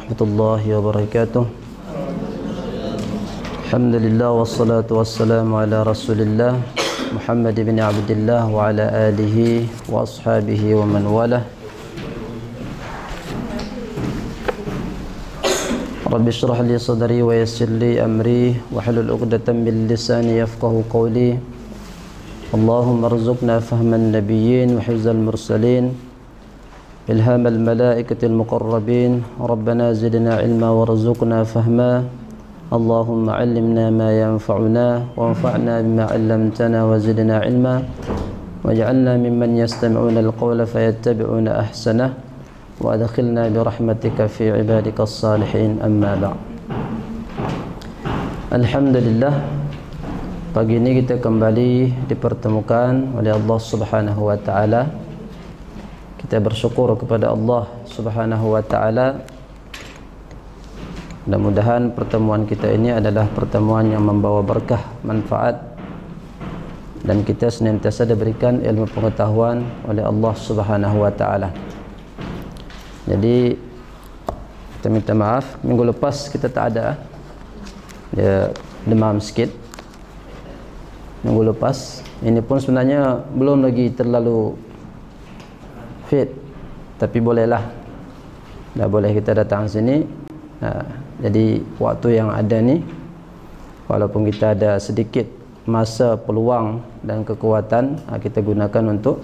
ورحمة الله وبركاته الحمد لله والصلاة والسلام على رسول الله محمد بن عبد الله وعلى آله وأصحابه ومن والاه رب اشرح لي صدري ويسر لي أمري واحلل عقدة من لساني يفقه قولي اللهم ارزقنا فهم النبيين وحفظ المرسلين إلهام الملائكة المقربين ربنا زدنا علما وارزقنا فهما اللهم علمنا ما ينفعنا وانفعنا بما علمتنا وزدنا علما واجعلنا ممن يستمعون القول فيتبعون أحسنه وأدخلنا برحمتك في عبادك الصالحين أما بعد لله Pagi ini kita kembali dipertemukan oleh Allah Subhanahu wa taala kita bersyukur kepada Allah Subhanahu wa taala. Mudah-mudahan pertemuan kita ini adalah pertemuan yang membawa berkah, manfaat dan kita senantiasa diberikan ilmu pengetahuan oleh Allah Subhanahu wa taala. Jadi kita minta maaf minggu lepas kita tak ada. Ya, demam sikit. Minggu lepas ini pun sebenarnya belum lagi terlalu fit tapi bolehlah dah boleh kita datang sini ha, jadi waktu yang ada ni walaupun kita ada sedikit masa peluang dan kekuatan ha, kita gunakan untuk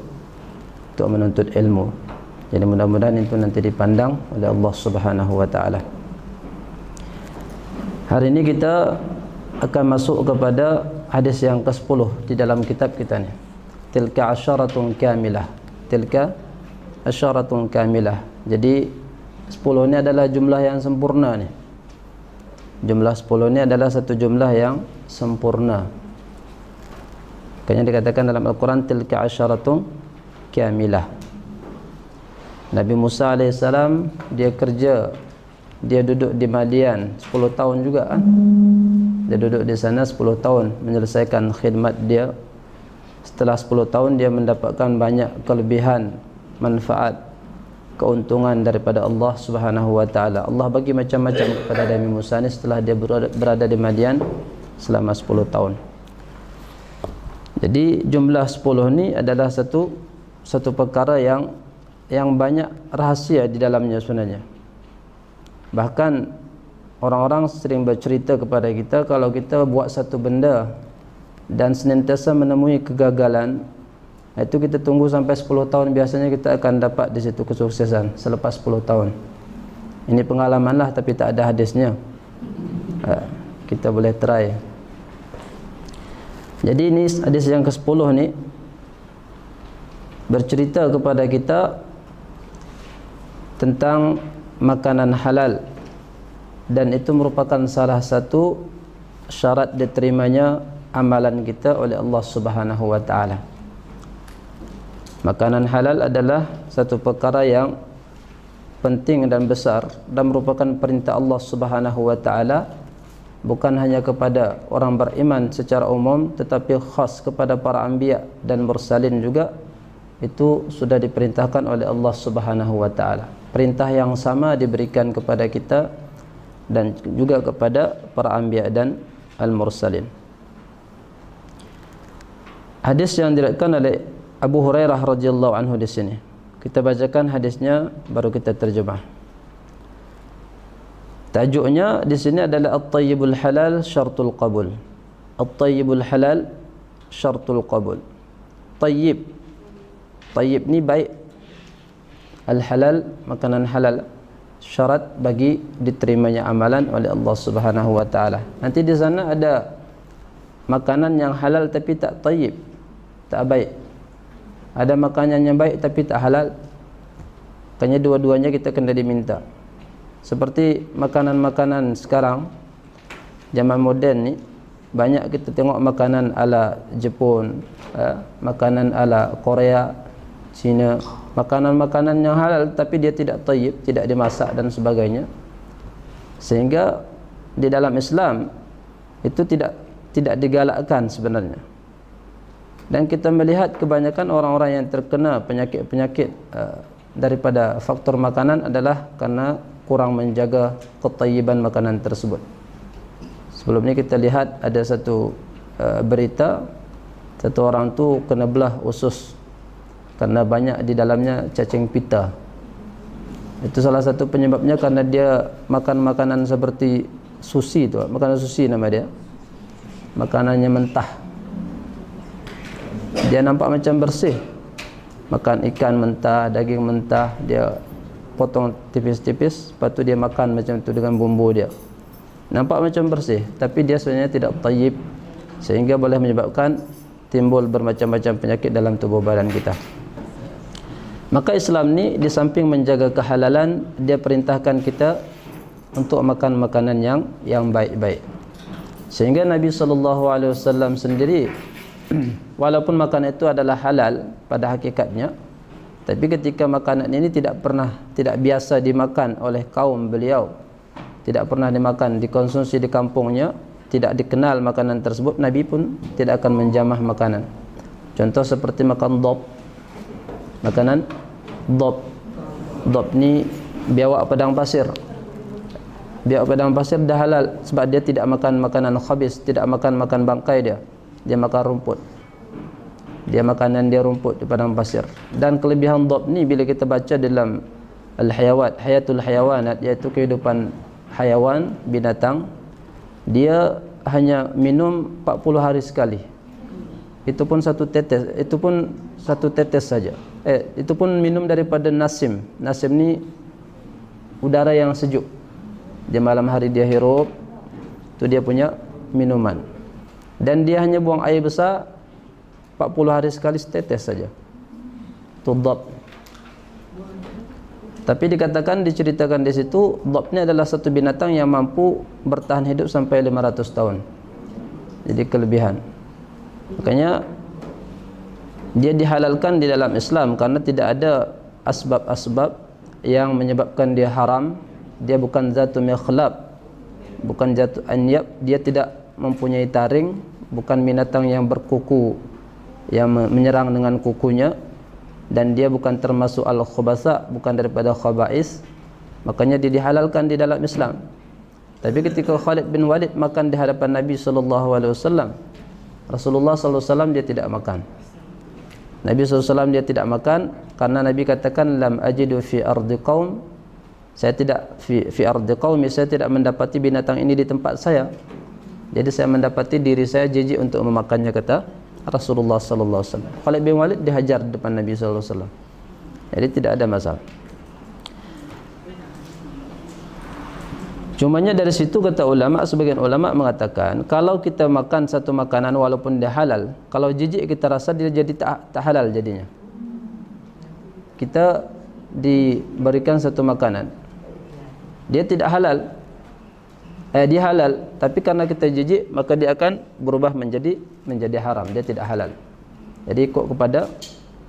untuk menuntut ilmu jadi mudah-mudahan itu nanti dipandang oleh Allah Subhanahu wa taala hari ini kita akan masuk kepada hadis yang ke-10 di dalam kitab kita ni tilka asharatun kamilah tilka asyaratul kamilah jadi 10 ni adalah jumlah yang sempurna ni jumlah 10 ni adalah satu jumlah yang sempurna makanya dikatakan dalam Al-Quran tilka asyaratul kamilah Nabi Musa AS dia kerja dia duduk di Madian 10 tahun juga kan? dia duduk di sana 10 tahun menyelesaikan khidmat dia setelah 10 tahun dia mendapatkan banyak kelebihan manfaat keuntungan daripada Allah Subhanahu wa taala. Allah bagi macam-macam kepada Nabi Musa ni setelah dia berada di Madian selama 10 tahun. Jadi jumlah 10 ni adalah satu satu perkara yang yang banyak rahsia di dalamnya sebenarnya. Bahkan orang-orang sering bercerita kepada kita kalau kita buat satu benda dan senantiasa menemui kegagalan, itu kita tunggu sampai 10 tahun biasanya kita akan dapat di situ kesuksesan selepas 10 tahun ini pengalaman lah tapi tak ada hadisnya uh, kita boleh try jadi ini hadis yang ke-10 ni bercerita kepada kita tentang makanan halal dan itu merupakan salah satu syarat diterimanya amalan kita oleh Allah Subhanahu wa taala. Makanan halal adalah satu perkara yang penting dan besar dan merupakan perintah Allah Subhanahu wa taala bukan hanya kepada orang beriman secara umum tetapi khas kepada para anbiya dan mursalin juga itu sudah diperintahkan oleh Allah Subhanahu wa taala. Perintah yang sama diberikan kepada kita dan juga kepada para anbiya dan al-mursalin. Hadis yang diriwayatkan oleh Abu Hurairah radhiyallahu anhu di sini. Kita bacakan hadisnya baru kita terjemah. Tajuknya di sini adalah At-Tayyibul Halal Syartul Qabul. At-Tayyibul Halal Syartul Qabul. Tayyib. Tayyib ni baik. Al-Halal makanan halal syarat bagi diterimanya amalan oleh Allah Subhanahu wa taala. Nanti di sana ada makanan yang halal tapi tak tayyib. Tak baik ada makanan yang baik tapi tak halal Kanya dua-duanya kita kena diminta Seperti makanan-makanan sekarang Zaman moden ni Banyak kita tengok makanan ala Jepun eh, Makanan ala Korea Cina Makanan-makanan yang halal tapi dia tidak tayyib Tidak dimasak dan sebagainya Sehingga Di dalam Islam Itu tidak tidak digalakkan sebenarnya dan kita melihat kebanyakan orang-orang yang terkena penyakit-penyakit uh, daripada faktor makanan adalah karena kurang menjaga ketayiban makanan tersebut Sebelum ini kita lihat ada satu uh, berita satu orang tu kena belah usus kerana banyak di dalamnya cacing pita itu salah satu penyebabnya kerana dia makan makanan seperti sushi tu makanan sushi nama dia makanannya mentah dia nampak macam bersih makan ikan mentah daging mentah dia potong tipis-tipis lepas tu dia makan macam tu dengan bumbu dia nampak macam bersih tapi dia sebenarnya tidak tayyib sehingga boleh menyebabkan timbul bermacam-macam penyakit dalam tubuh badan kita maka Islam ni di samping menjaga kehalalan dia perintahkan kita untuk makan makanan yang yang baik-baik sehingga Nabi saw sendiri walaupun makanan itu adalah halal pada hakikatnya tapi ketika makanan ini tidak pernah tidak biasa dimakan oleh kaum beliau tidak pernah dimakan dikonsumsi di kampungnya tidak dikenal makanan tersebut nabi pun tidak akan menjamah makanan contoh seperti makan dob, makanan dob, dob ni biawak pedang pasir biawak pedang pasir dah halal sebab dia tidak makan makanan khabis tidak makan makan bangkai dia dia makan rumput dia makanan dia rumput di padang pasir dan kelebihan dhab ni bila kita baca dalam al-hayawat hayatul hayawanat iaitu kehidupan hayawan binatang dia hanya minum 40 hari sekali itu pun satu tetes itu pun satu tetes saja eh itu pun minum daripada nasim nasim ni udara yang sejuk di malam hari dia hirup tu dia punya minuman dan dia hanya buang air besar 40 hari sekali setetes saja itu dhab tapi dikatakan diceritakan di situ dhabnya adalah satu binatang yang mampu bertahan hidup sampai 500 tahun jadi kelebihan makanya dia dihalalkan di dalam Islam karena tidak ada asbab-asbab yang menyebabkan dia haram dia bukan zatun mikhlab bukan jatuh anyab dia tidak mempunyai taring bukan binatang yang berkuku yang menyerang dengan kukunya dan dia bukan termasuk al-khubasa bukan daripada khaba'is makanya dia dihalalkan di dalam Islam tapi ketika Khalid bin Walid makan di hadapan Nabi sallallahu alaihi wasallam Rasulullah sallallahu wasallam dia tidak makan Nabi SAW dia tidak makan karena Nabi katakan lam ajidu fi ardi qaum saya tidak fi, fi ardi qaum saya tidak mendapati binatang ini di tempat saya jadi saya mendapati diri saya jijik untuk memakannya kata Rasulullah sallallahu alaihi wasallam. Khalid bin Walid dihajar depan Nabi sallallahu alaihi wasallam. Jadi tidak ada masalah. Cuma Cumanya dari situ kata ulama, sebagian ulama mengatakan kalau kita makan satu makanan walaupun dia halal, kalau jijik kita rasa dia jadi tak, tak halal jadinya. Kita diberikan satu makanan. Dia tidak halal, eh, dia halal tapi karena kita jijik maka dia akan berubah menjadi menjadi haram dia tidak halal jadi ikut kepada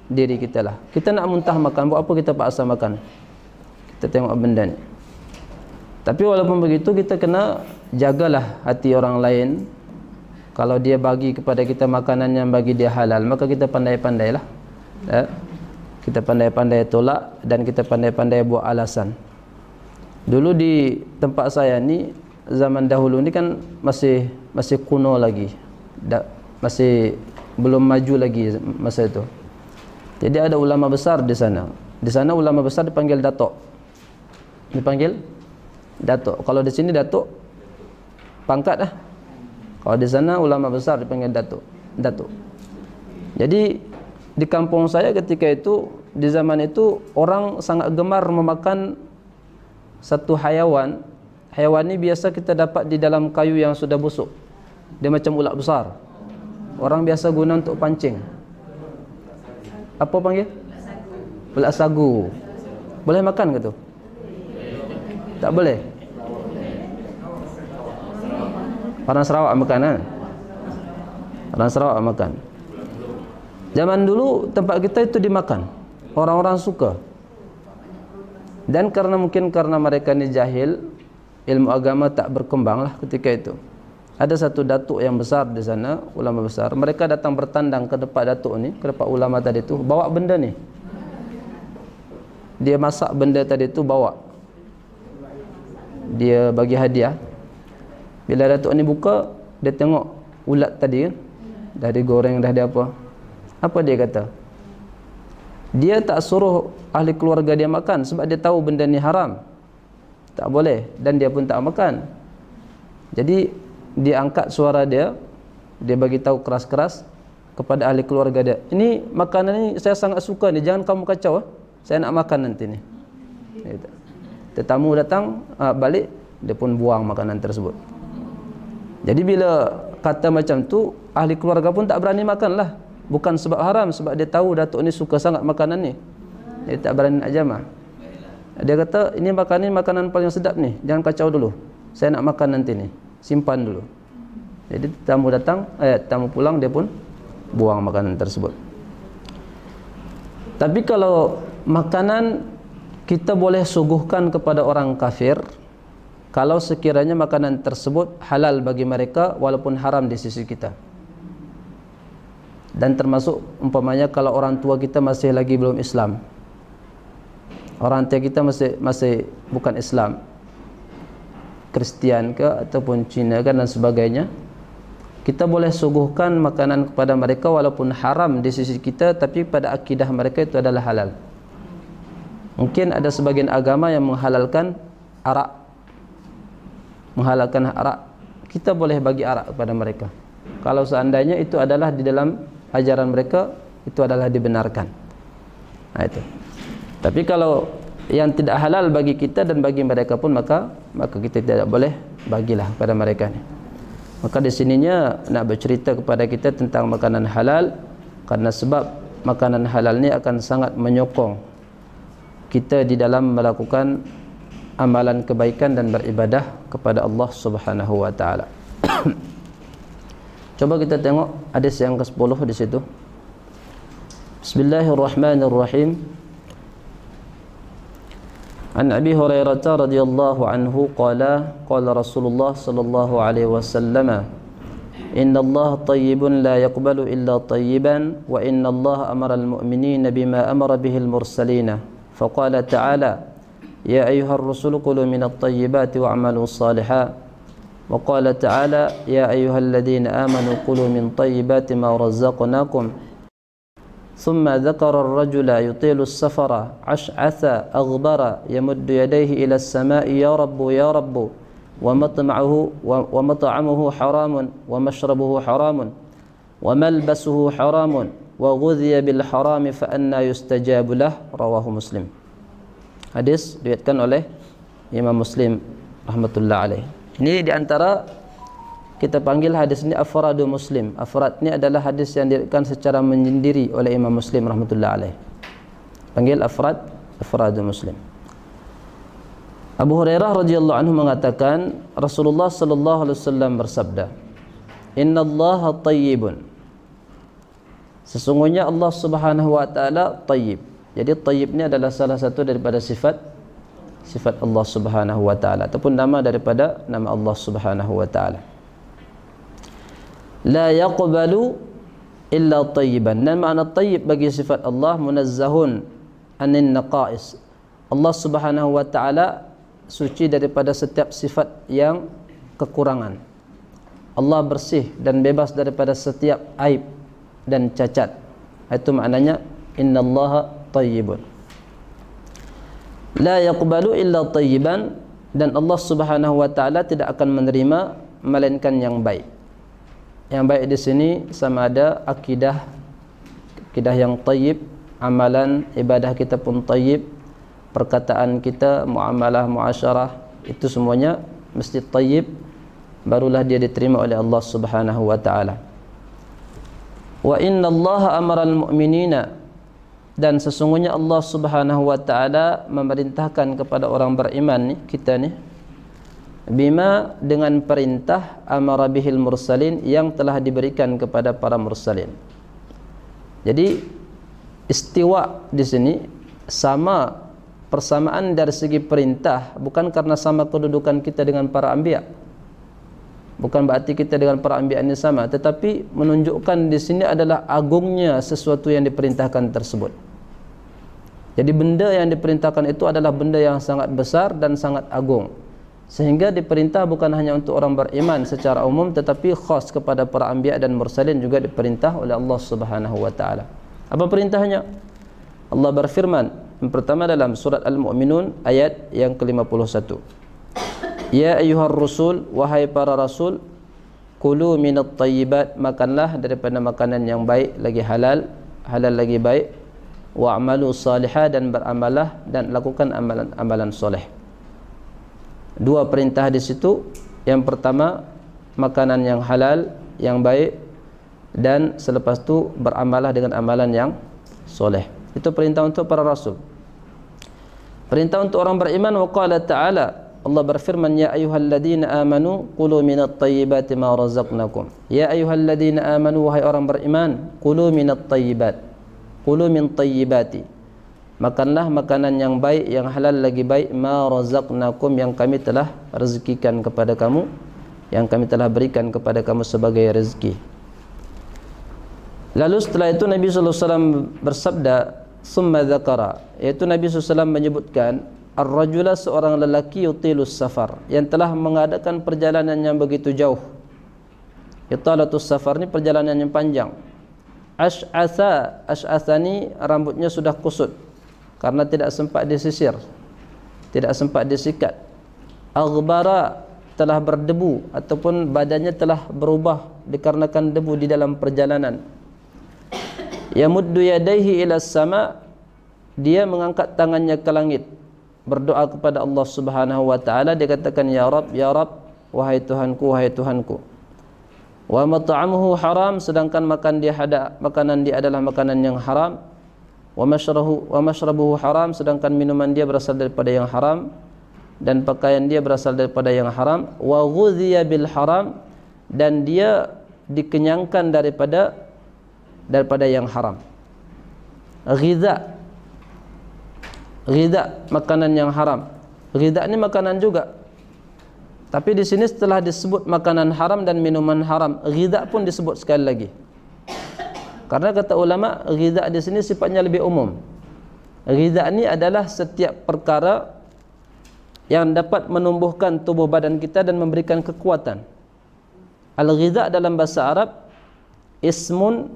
diri kita lah kita nak muntah makan buat apa kita paksa makan kita tengok benda ni tapi walaupun begitu kita kena jagalah hati orang lain kalau dia bagi kepada kita makanan yang bagi dia halal maka kita pandai-pandailah eh? kita pandai-pandai tolak dan kita pandai-pandai buat alasan dulu di tempat saya ni zaman dahulu ni kan masih masih kuno lagi da, masih belum maju lagi masa itu jadi ada ulama besar di sana di sana ulama besar dipanggil datuk dipanggil datuk kalau di sini datuk pangkat lah kalau di sana ulama besar dipanggil datuk datuk jadi di kampung saya ketika itu di zaman itu orang sangat gemar memakan satu hayawan Haiwan ni biasa kita dapat di dalam kayu yang sudah busuk. Dia macam ulat besar. Orang biasa guna untuk pancing. Apa panggil? Ulat sagu. Boleh makan ke tu? Tak boleh. Orang Sarawak makan kan? Orang Sarawak makan. Zaman dulu tempat kita itu dimakan. Orang-orang suka. Dan karena mungkin karena mereka ni jahil, ilmu agama tak berkembang lah ketika itu ada satu datuk yang besar di sana ulama besar mereka datang bertandang ke depan datuk ni ke depan ulama tadi tu bawa benda ni dia masak benda tadi tu bawa dia bagi hadiah bila datuk ni buka dia tengok ulat tadi kan, dah digoreng dah dia apa apa dia kata dia tak suruh ahli keluarga dia makan sebab dia tahu benda ni haram tak boleh dan dia pun tak makan jadi dia angkat suara dia dia bagi tahu keras-keras kepada ahli keluarga dia ini makanan ini saya sangat suka ni jangan kamu kacau eh? saya nak makan nanti ni tetamu datang ah, balik dia pun buang makanan tersebut jadi bila kata macam tu ahli keluarga pun tak berani makan lah bukan sebab haram sebab dia tahu datuk ni suka sangat makanan ni dia tak berani nak jamah dia kata, ini makanan ini makanan paling sedap ni. Jangan kacau dulu. Saya nak makan nanti ni. Simpan dulu. Jadi tamu datang, eh tamu pulang dia pun buang makanan tersebut. Tapi kalau makanan kita boleh suguhkan kepada orang kafir kalau sekiranya makanan tersebut halal bagi mereka walaupun haram di sisi kita. Dan termasuk umpamanya kalau orang tua kita masih lagi belum Islam, orang tua kita masih masih bukan Islam Kristian ke ataupun Cina kan dan sebagainya kita boleh suguhkan makanan kepada mereka walaupun haram di sisi kita tapi pada akidah mereka itu adalah halal mungkin ada sebagian agama yang menghalalkan arak menghalalkan arak kita boleh bagi arak kepada mereka kalau seandainya itu adalah di dalam ajaran mereka itu adalah dibenarkan nah itu tapi kalau yang tidak halal bagi kita dan bagi mereka pun maka maka kita tidak boleh bagilah kepada mereka ni. Maka di sininya nak bercerita kepada kita tentang makanan halal karena sebab makanan halal ni akan sangat menyokong kita di dalam melakukan amalan kebaikan dan beribadah kepada Allah Subhanahu wa taala. Coba kita tengok hadis yang ke-10 di situ. Bismillahirrahmanirrahim. عن أبي هريرة رضي الله عنه قال قال رسول الله صلى الله عليه وسلم إن الله طيب لا يقبل إلا طيبا وإن الله أمر المؤمنين بما أمر به المرسلين فقال تعالى يا أيها الرسل كلوا من الطيبات واعملوا صالحا وقال تعالى يا أيها الذين آمنوا كلوا من طيبات ما رزقناكم ثم ذكر الرجل يطيل السفر عشعث أغبر يمد يديه إلى السماء يا رب يا رب ومطمعه ومطعمه حرام ومشربه حرام وملبسه حرام وغذي بالحرام فأنا يستجاب له رواه مسلم حديث ديتكن عليه إمام مسلم رحمة الله عليه Ini di antara kita panggil hadis ini afradu muslim afrad ini adalah hadis yang diriatkan secara menyendiri oleh imam muslim rahmatullah alaih panggil afrad afradu muslim Abu Hurairah radhiyallahu anhu mengatakan Rasulullah sallallahu alaihi wasallam bersabda Inna Allah tayyibun Sesungguhnya Allah subhanahu wa ta'ala tayyib Jadi tayyib ni adalah salah satu daripada sifat Sifat Allah subhanahu wa ta'ala Ataupun nama daripada nama Allah subhanahu wa ta'ala la yaqbalu illa tayyiban dan makna tayyib bagi sifat Allah munazzahun anin naqais Allah Subhanahu wa taala suci daripada setiap sifat yang kekurangan Allah bersih dan bebas daripada setiap aib dan cacat itu maknanya Inna innallaha tayyibun la yaqbalu illa tayyiban dan Allah Subhanahu wa taala tidak akan menerima melainkan yang baik yang baik di sini sama ada akidah akidah yang tayyib amalan ibadah kita pun tayyib perkataan kita muamalah muasyarah itu semuanya mesti tayyib barulah dia diterima oleh Allah Subhanahu wa taala wa inna Allah amara almu'minina dan sesungguhnya Allah Subhanahu wa taala memerintahkan kepada orang beriman ni kita ni bima dengan perintah amara bihil mursalin yang telah diberikan kepada para mursalin. Jadi istiwa di sini sama persamaan dari segi perintah bukan karena sama kedudukan kita dengan para anbiya. Bukan berarti kita dengan para anbiya ini sama tetapi menunjukkan di sini adalah agungnya sesuatu yang diperintahkan tersebut. Jadi benda yang diperintahkan itu adalah benda yang sangat besar dan sangat agung sehingga diperintah bukan hanya untuk orang beriman secara umum tetapi khas kepada para anbiya dan mursalin juga diperintah oleh Allah Subhanahu wa taala. Apa perintahnya? Allah berfirman yang pertama dalam surat Al-Mu'minun ayat yang ke-51. Ya ayuhar rusul wahai para rasul kulu minat tayyibat makanlah daripada makanan yang baik lagi halal halal lagi baik wa'malu salihah dan beramalah dan lakukan amalan-amalan soleh dua perintah di situ yang pertama makanan yang halal yang baik dan selepas itu beramalah dengan amalan yang soleh itu perintah untuk para rasul perintah untuk orang beriman waqala ta'ala Allah berfirman ya ayuhalladzina amanu qulu minat tayyibati ma razaqnakum ya ayuhalladzina amanu wahai orang beriman qulu minat tayyibat qulu min tayyibati makanlah makanan yang baik yang halal lagi baik ma razaqnakum yang kami telah rezekikan kepada kamu yang kami telah berikan kepada kamu sebagai rezeki lalu setelah itu Nabi sallallahu alaihi wasallam bersabda summa Zakara, yaitu Nabi sallallahu alaihi wasallam menyebutkan ar-rajula seorang lelaki yutilus safar yang telah mengadakan perjalanan yang begitu jauh italatus safar ni perjalanan yang panjang Ash'atha Ash'athani rambutnya sudah kusut karena tidak sempat disisir tidak sempat disikat aghbara telah berdebu ataupun badannya telah berubah dikarenakan debu di dalam perjalanan yamuddu yadaihi ila sama dia mengangkat tangannya ke langit berdoa kepada Allah Subhanahu wa taala dia katakan ya rab ya rab wahai tuhanku wahai tuhanku wa mat'amuhu haram sedangkan makan dia ada makanan dia adalah makanan yang haram wa mashrahu wa mashrabuhu haram sedangkan minuman dia berasal daripada yang haram dan pakaian dia berasal daripada yang haram wa ghudhiya bil haram dan dia dikenyangkan daripada daripada yang haram ghiza ghiza makanan yang haram ghiza ni makanan juga tapi di sini setelah disebut makanan haram dan minuman haram ghiza pun disebut sekali lagi Karena kata ulama, ghiza di sini sifatnya lebih umum. Ghiza ini adalah setiap perkara yang dapat menumbuhkan tubuh badan kita dan memberikan kekuatan. Al-ghiza dalam bahasa Arab ismun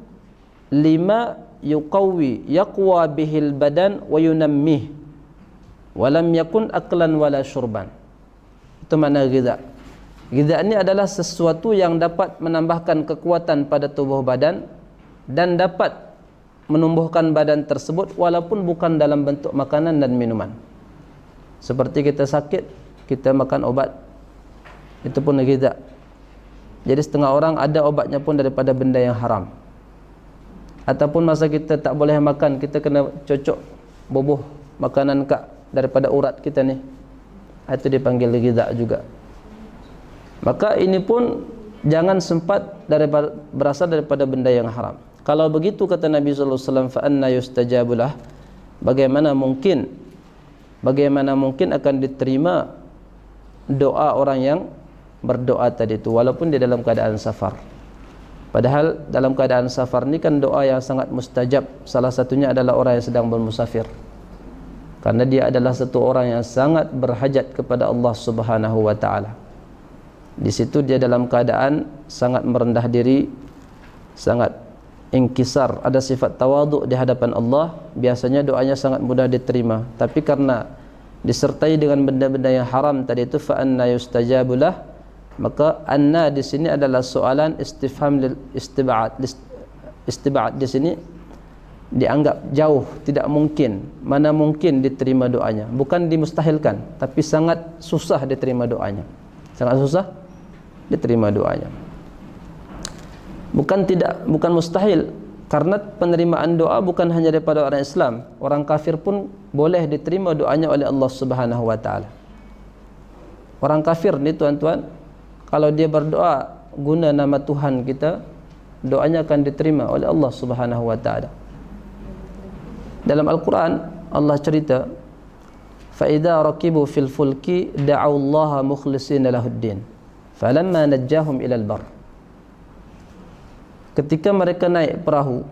lima yuqawi yaqwa bihil badan wa yunammih walam yakun aklan wala syurban itu makna ghidha ghidha ini adalah sesuatu yang dapat menambahkan kekuatan pada tubuh badan dan dapat menumbuhkan badan tersebut walaupun bukan dalam bentuk makanan dan minuman. Seperti kita sakit, kita makan obat. Itu pun kita. Jadi setengah orang ada obatnya pun daripada benda yang haram. Ataupun masa kita tak boleh makan, kita kena cocok bubuh makanan kak daripada urat kita ni. Itu dipanggil gizak juga. Maka ini pun jangan sempat daripada, berasal daripada benda yang haram. Kalau begitu kata Nabi sallallahu alaihi wasallam fa anna yustajabulah. Bagaimana mungkin bagaimana mungkin akan diterima doa orang yang berdoa tadi itu walaupun dia dalam keadaan safar. Padahal dalam keadaan safar ni kan doa yang sangat mustajab. Salah satunya adalah orang yang sedang bermusafir. Karena dia adalah satu orang yang sangat berhajat kepada Allah Subhanahu wa taala. Di situ dia dalam keadaan sangat merendah diri, sangat inkisar ada sifat tawaduk di hadapan Allah biasanya doanya sangat mudah diterima tapi karena disertai dengan benda-benda yang haram tadi itu fa anna yustajabulah maka anna di sini adalah soalan istifham lil istibaat istibaat di sini dianggap jauh tidak mungkin mana mungkin diterima doanya bukan dimustahilkan tapi sangat susah diterima doanya sangat susah diterima doanya bukan tidak bukan mustahil karena penerimaan doa bukan hanya daripada orang Islam orang kafir pun boleh diterima doanya oleh Allah Subhanahu wa taala orang kafir ni tuan-tuan kalau dia berdoa guna nama Tuhan kita doanya akan diterima oleh Allah Subhanahu wa taala dalam al-Quran Allah cerita fa rakibu fil fulki da'u Allah mukhlishina lahud din falamma najjahum ila al-barr ketika mereka naik perahu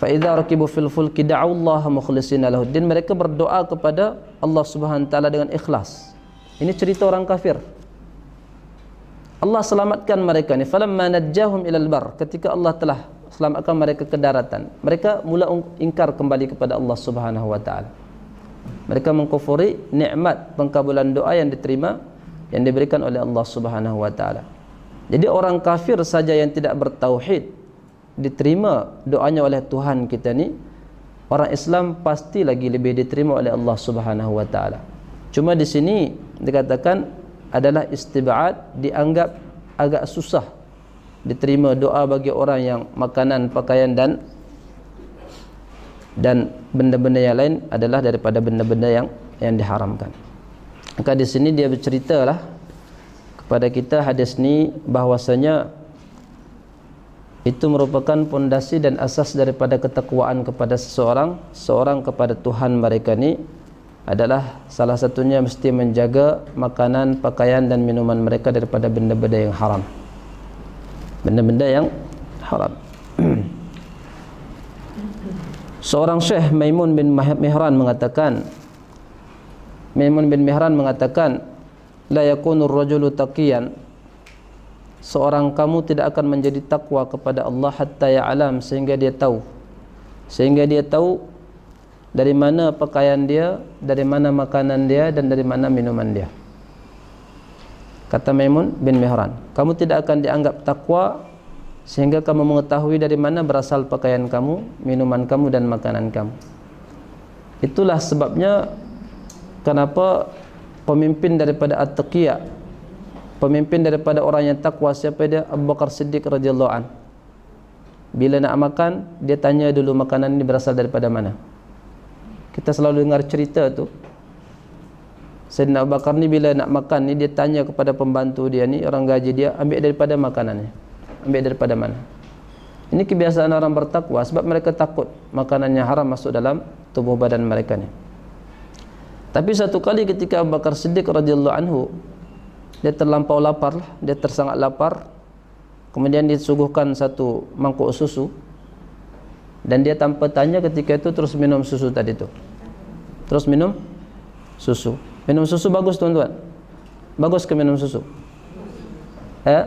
fa idza rakibu fil fulki da'u Allah mukhlishina lahu din mereka berdoa kepada Allah Subhanahu taala dengan ikhlas ini cerita orang kafir Allah selamatkan mereka ni falamma najjahum ilal bar ketika Allah telah selamatkan mereka ke daratan mereka mula ingkar kembali kepada Allah Subhanahu wa taala mereka mengkufuri nikmat pengkabulan doa yang diterima yang diberikan oleh Allah Subhanahu wa taala jadi orang kafir saja yang tidak bertauhid diterima doanya oleh Tuhan kita ni, orang Islam pasti lagi lebih diterima oleh Allah Subhanahu wa taala. Cuma di sini dikatakan adalah istibaat dianggap agak susah diterima doa bagi orang yang makanan, pakaian dan dan benda-benda yang lain adalah daripada benda-benda yang yang diharamkan. Maka di sini dia berceritalah kepada kita hadis ni bahwasanya itu merupakan pondasi dan asas daripada ketakwaan kepada seseorang seorang kepada Tuhan mereka ni adalah salah satunya mesti menjaga makanan, pakaian dan minuman mereka daripada benda-benda yang haram. Benda-benda yang haram. Seorang Syekh Maimun bin Mihran mengatakan Maimun bin Mihran mengatakan la yakunur rajulu taqiyan seorang kamu tidak akan menjadi takwa kepada Allah hatta ya'lam sehingga dia tahu sehingga dia tahu dari mana pakaian dia dari mana makanan dia dan dari mana minuman dia kata Maimun bin Mihran kamu tidak akan dianggap takwa sehingga kamu mengetahui dari mana berasal pakaian kamu minuman kamu dan makanan kamu itulah sebabnya kenapa pemimpin daripada at-taqiya pemimpin daripada orang yang takwa siapa dia Abu Bakar Siddiq radhiyallahu an bila nak makan dia tanya dulu makanan ini berasal daripada mana kita selalu dengar cerita tu Sayyidina Abu Bakar ni bila nak makan ni dia tanya kepada pembantu dia ni orang gaji dia ambil daripada makanannya ambil daripada mana ini kebiasaan orang bertakwa sebab mereka takut makanannya haram masuk dalam tubuh badan mereka ni tapi satu kali ketika Abu Bakar Siddiq radhiyallahu anhu dia terlampau lapar, lah. dia tersangat lapar. Kemudian disuguhkan satu mangkuk susu dan dia tanpa tanya ketika itu terus minum susu tadi tu. Terus minum susu. Minum susu bagus tuan-tuan. Bagus ke minum susu? Ya. Eh?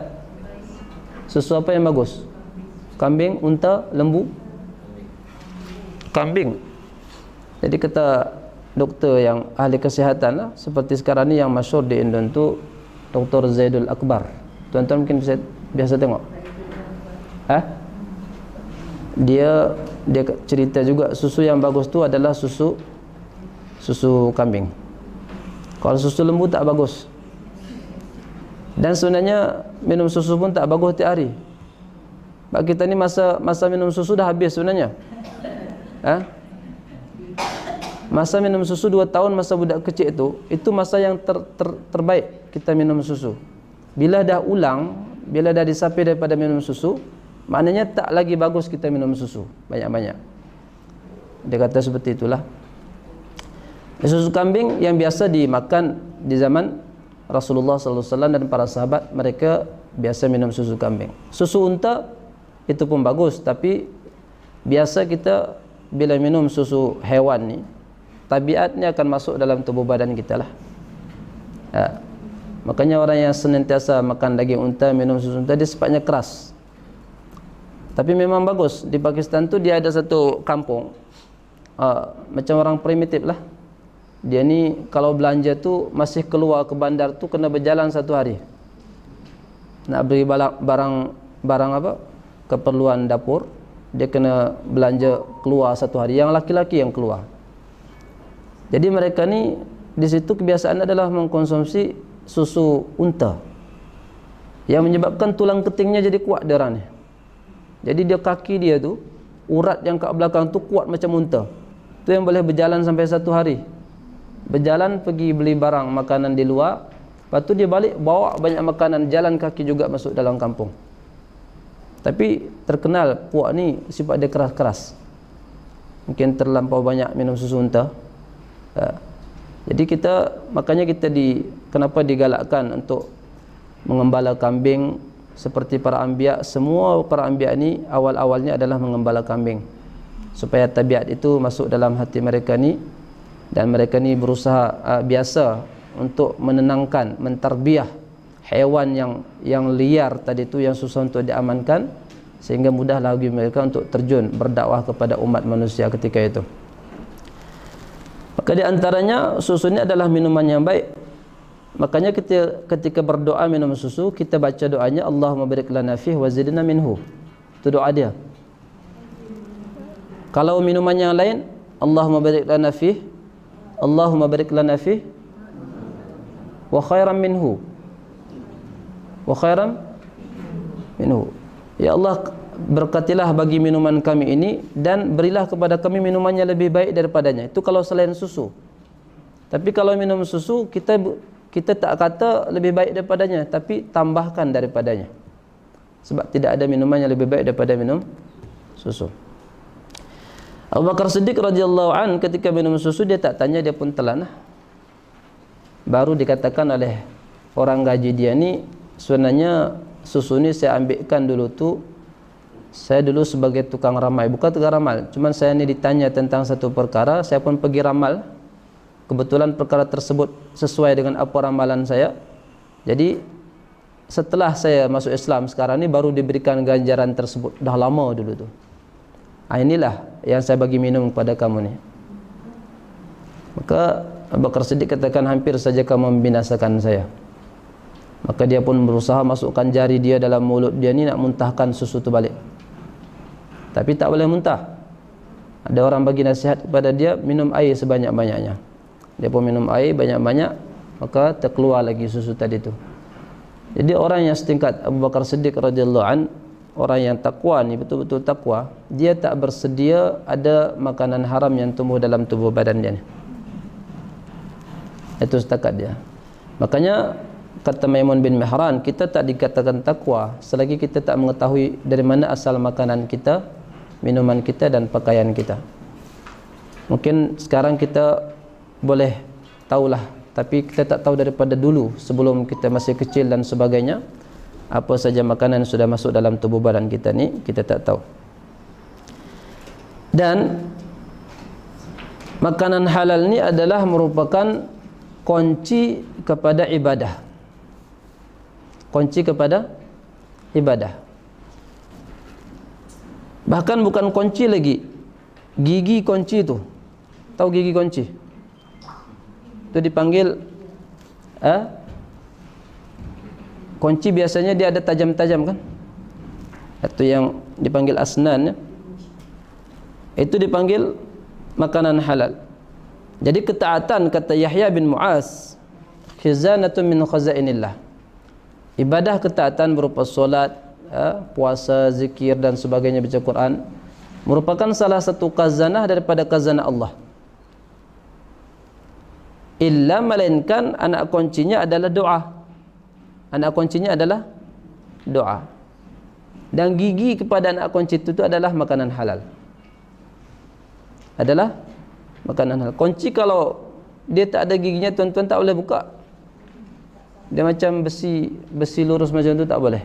Susu apa yang bagus? Kambing, unta, lembu? Kambing. Jadi kita doktor yang ahli kesihatan lah. seperti sekarang ni yang masyur di Indon tu Dr. Zaidul Akbar tuan-tuan mungkin biasa, biasa tengok eh? dia dia cerita juga susu yang bagus tu adalah susu susu kambing kalau susu lembu tak bagus dan sebenarnya minum susu pun tak bagus tiap hari bagi kita ni masa masa minum susu dah habis sebenarnya Ha? masa minum susu dua tahun masa budak kecil itu itu masa yang ter, ter, terbaik kita minum susu bila dah ulang bila dah disapih daripada minum susu maknanya tak lagi bagus kita minum susu banyak-banyak dia kata seperti itulah susu kambing yang biasa dimakan di zaman Rasulullah sallallahu alaihi wasallam dan para sahabat mereka biasa minum susu kambing susu unta itu pun bagus tapi biasa kita bila minum susu hewan ni tabiatnya akan masuk dalam tubuh badan kita lah ya. makanya orang yang senantiasa makan daging unta minum susu unta dia sepatnya keras tapi memang bagus di Pakistan tu dia ada satu kampung uh, macam orang primitif lah dia ni kalau belanja tu masih keluar ke bandar tu kena berjalan satu hari nak beli barang barang apa keperluan dapur dia kena belanja keluar satu hari yang laki-laki yang keluar jadi mereka ni di situ kebiasaan adalah mengkonsumsi susu unta yang menyebabkan tulang ketingnya jadi kuat dia orang ni. Jadi dia kaki dia tu urat yang kat belakang tu kuat macam unta. Tu yang boleh berjalan sampai satu hari. Berjalan pergi beli barang makanan di luar, lepas tu dia balik bawa banyak makanan jalan kaki juga masuk dalam kampung. Tapi terkenal puak ni sifat dia keras-keras. Mungkin terlampau banyak minum susu unta, ha. jadi kita makanya kita di kenapa digalakkan untuk mengembala kambing seperti para ambia semua para ambia ni awal-awalnya adalah mengembala kambing supaya tabiat itu masuk dalam hati mereka ni dan mereka ni berusaha uh, biasa untuk menenangkan mentarbiah hewan yang yang liar tadi tu yang susah untuk diamankan sehingga mudah lagi mereka untuk terjun berdakwah kepada umat manusia ketika itu Maka di antaranya susu ini adalah minuman yang baik. Makanya kita ketika berdoa minum susu, kita baca doanya Allahumma barik lana fih wa zidna minhu. Itu doa dia. Kalau minuman yang lain, Allahumma barik lana fih. Allahumma barik lana fih. Wa khairan minhu. Wa khairan minhu. Ya Allah, berkatilah bagi minuman kami ini dan berilah kepada kami minumannya lebih baik daripadanya itu kalau selain susu tapi kalau minum susu kita kita tak kata lebih baik daripadanya tapi tambahkan daripadanya sebab tidak ada minuman yang lebih baik daripada minum susu Abu Bakar Siddiq radhiyallahu an ketika minum susu dia tak tanya dia pun telan lah. baru dikatakan oleh orang gaji dia ni sebenarnya susu ni saya ambilkan dulu tu saya dulu sebagai tukang ramai bukan tukang ramal cuma saya ini ditanya tentang satu perkara saya pun pergi ramal kebetulan perkara tersebut sesuai dengan apa ramalan saya jadi setelah saya masuk Islam sekarang ini baru diberikan ganjaran tersebut dah lama dulu tu ha, inilah yang saya bagi minum kepada kamu ni maka Abu Bakar Siddiq katakan hampir saja kamu membinasakan saya maka dia pun berusaha masukkan jari dia dalam mulut dia ni nak muntahkan susu tu balik tapi tak boleh muntah ada orang bagi nasihat kepada dia minum air sebanyak-banyaknya dia pun minum air banyak-banyak maka terkeluar lagi susu tadi tu jadi orang yang setingkat Abu Bakar Siddiq radhiyallahu orang yang takwa ni betul-betul takwa dia tak bersedia ada makanan haram yang tumbuh dalam tubuh badan dia ni itu setakat dia makanya kata Maimun bin Mihran kita tak dikatakan takwa selagi kita tak mengetahui dari mana asal makanan kita minuman kita dan pakaian kita. Mungkin sekarang kita boleh tahulah tapi kita tak tahu daripada dulu sebelum kita masih kecil dan sebagainya apa saja makanan yang sudah masuk dalam tubuh badan kita ni kita tak tahu. Dan makanan halal ni adalah merupakan kunci kepada ibadah. Kunci kepada ibadah. Bahkan bukan kunci lagi. Gigi kunci tu. Tahu gigi kunci? Itu dipanggil ha? Kunci biasanya dia ada tajam-tajam kan? Itu yang dipanggil asnan ya? Itu dipanggil makanan halal. Jadi ketaatan kata Yahya bin Muaz khizanatun min khazainillah. Ibadah ketaatan berupa solat, eh, puasa, zikir dan sebagainya baca Quran merupakan salah satu kazanah daripada kazanah Allah. Illa melainkan anak kuncinya adalah doa. Anak kuncinya adalah doa. Dan gigi kepada anak kunci itu, itu adalah makanan halal. Adalah makanan halal. Kunci kalau dia tak ada giginya, tuan-tuan tak boleh buka. Dia macam besi besi lurus macam tu tak boleh.